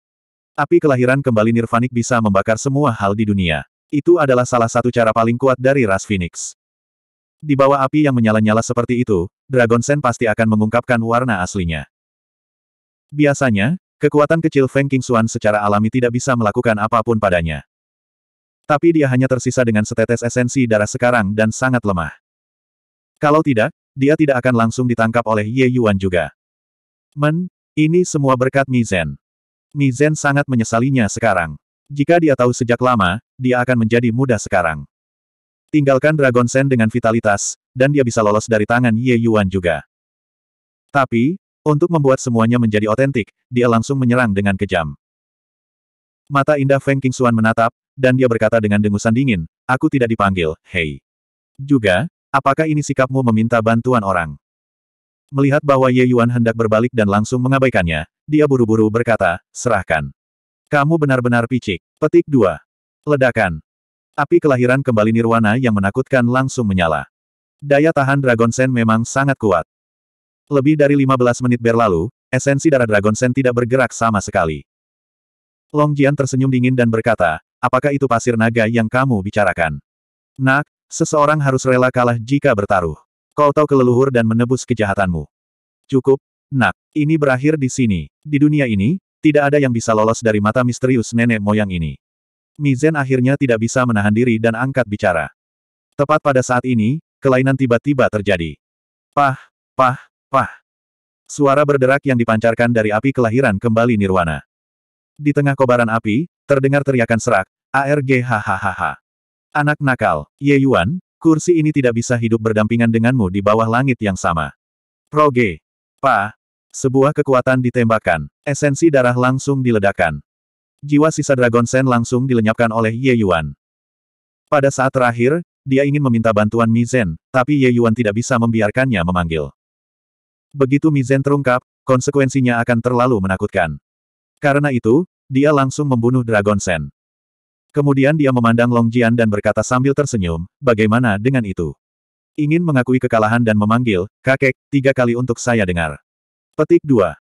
Api kelahiran kembali nirvanik bisa membakar semua hal di dunia. Itu adalah salah satu cara paling kuat dari ras Phoenix. Di bawah api yang menyala-nyala seperti itu, Dragon Sen pasti akan mengungkapkan warna aslinya. Biasanya, kekuatan kecil Feng Xuan secara alami tidak bisa melakukan apapun padanya. Tapi dia hanya tersisa dengan setetes esensi darah sekarang dan sangat lemah. Kalau tidak, dia tidak akan langsung ditangkap oleh Ye Yuan juga. Men, ini semua berkat Mi Mi Mizen sangat menyesalinya sekarang. Jika dia tahu sejak lama, dia akan menjadi mudah sekarang. Tinggalkan Dragon Sen dengan vitalitas, dan dia bisa lolos dari tangan Ye Yuan juga. Tapi, untuk membuat semuanya menjadi otentik, dia langsung menyerang dengan kejam. Mata indah Feng Qingxuan menatap, dan dia berkata dengan dengusan dingin, aku tidak dipanggil, hei. Juga, Apakah ini sikapmu meminta bantuan orang? Melihat bahwa Ye Yuan hendak berbalik dan langsung mengabaikannya, dia buru-buru berkata, serahkan. Kamu benar-benar picik. Petik 2. Ledakan. Api kelahiran kembali nirwana yang menakutkan langsung menyala. Daya tahan Dragon Sen memang sangat kuat. Lebih dari 15 menit berlalu, esensi darah Dragon Sen tidak bergerak sama sekali. Long Jian tersenyum dingin dan berkata, apakah itu pasir naga yang kamu bicarakan? Nak, Seseorang harus rela kalah jika bertaruh. Kau tahu keleluhur dan menebus kejahatanmu. Cukup, nak. Ini berakhir di sini. Di dunia ini, tidak ada yang bisa lolos dari mata misterius nenek moyang ini. Mizen akhirnya tidak bisa menahan diri dan angkat bicara. Tepat pada saat ini, kelainan tiba-tiba terjadi. Pah, pah, pah. Suara berderak yang dipancarkan dari api kelahiran kembali nirwana. Di tengah kobaran api, terdengar teriakan serak, ARGHHHH. Anak nakal, Ye Yuan, kursi ini tidak bisa hidup berdampingan denganmu di bawah langit yang sama. Proge. Pa. Sebuah kekuatan ditembakkan. Esensi darah langsung diledakkan. Jiwa sisa Dragon Sen langsung dilenyapkan oleh Ye Yuan. Pada saat terakhir, dia ingin meminta bantuan Mi Mizen, tapi Ye Yuan tidak bisa membiarkannya memanggil. Begitu Mi Mizen terungkap, konsekuensinya akan terlalu menakutkan. Karena itu, dia langsung membunuh Dragon Sen. Kemudian dia memandang Long Jian dan berkata sambil tersenyum, bagaimana dengan itu? Ingin mengakui kekalahan dan memanggil, kakek, tiga kali untuk saya dengar. Petik 2.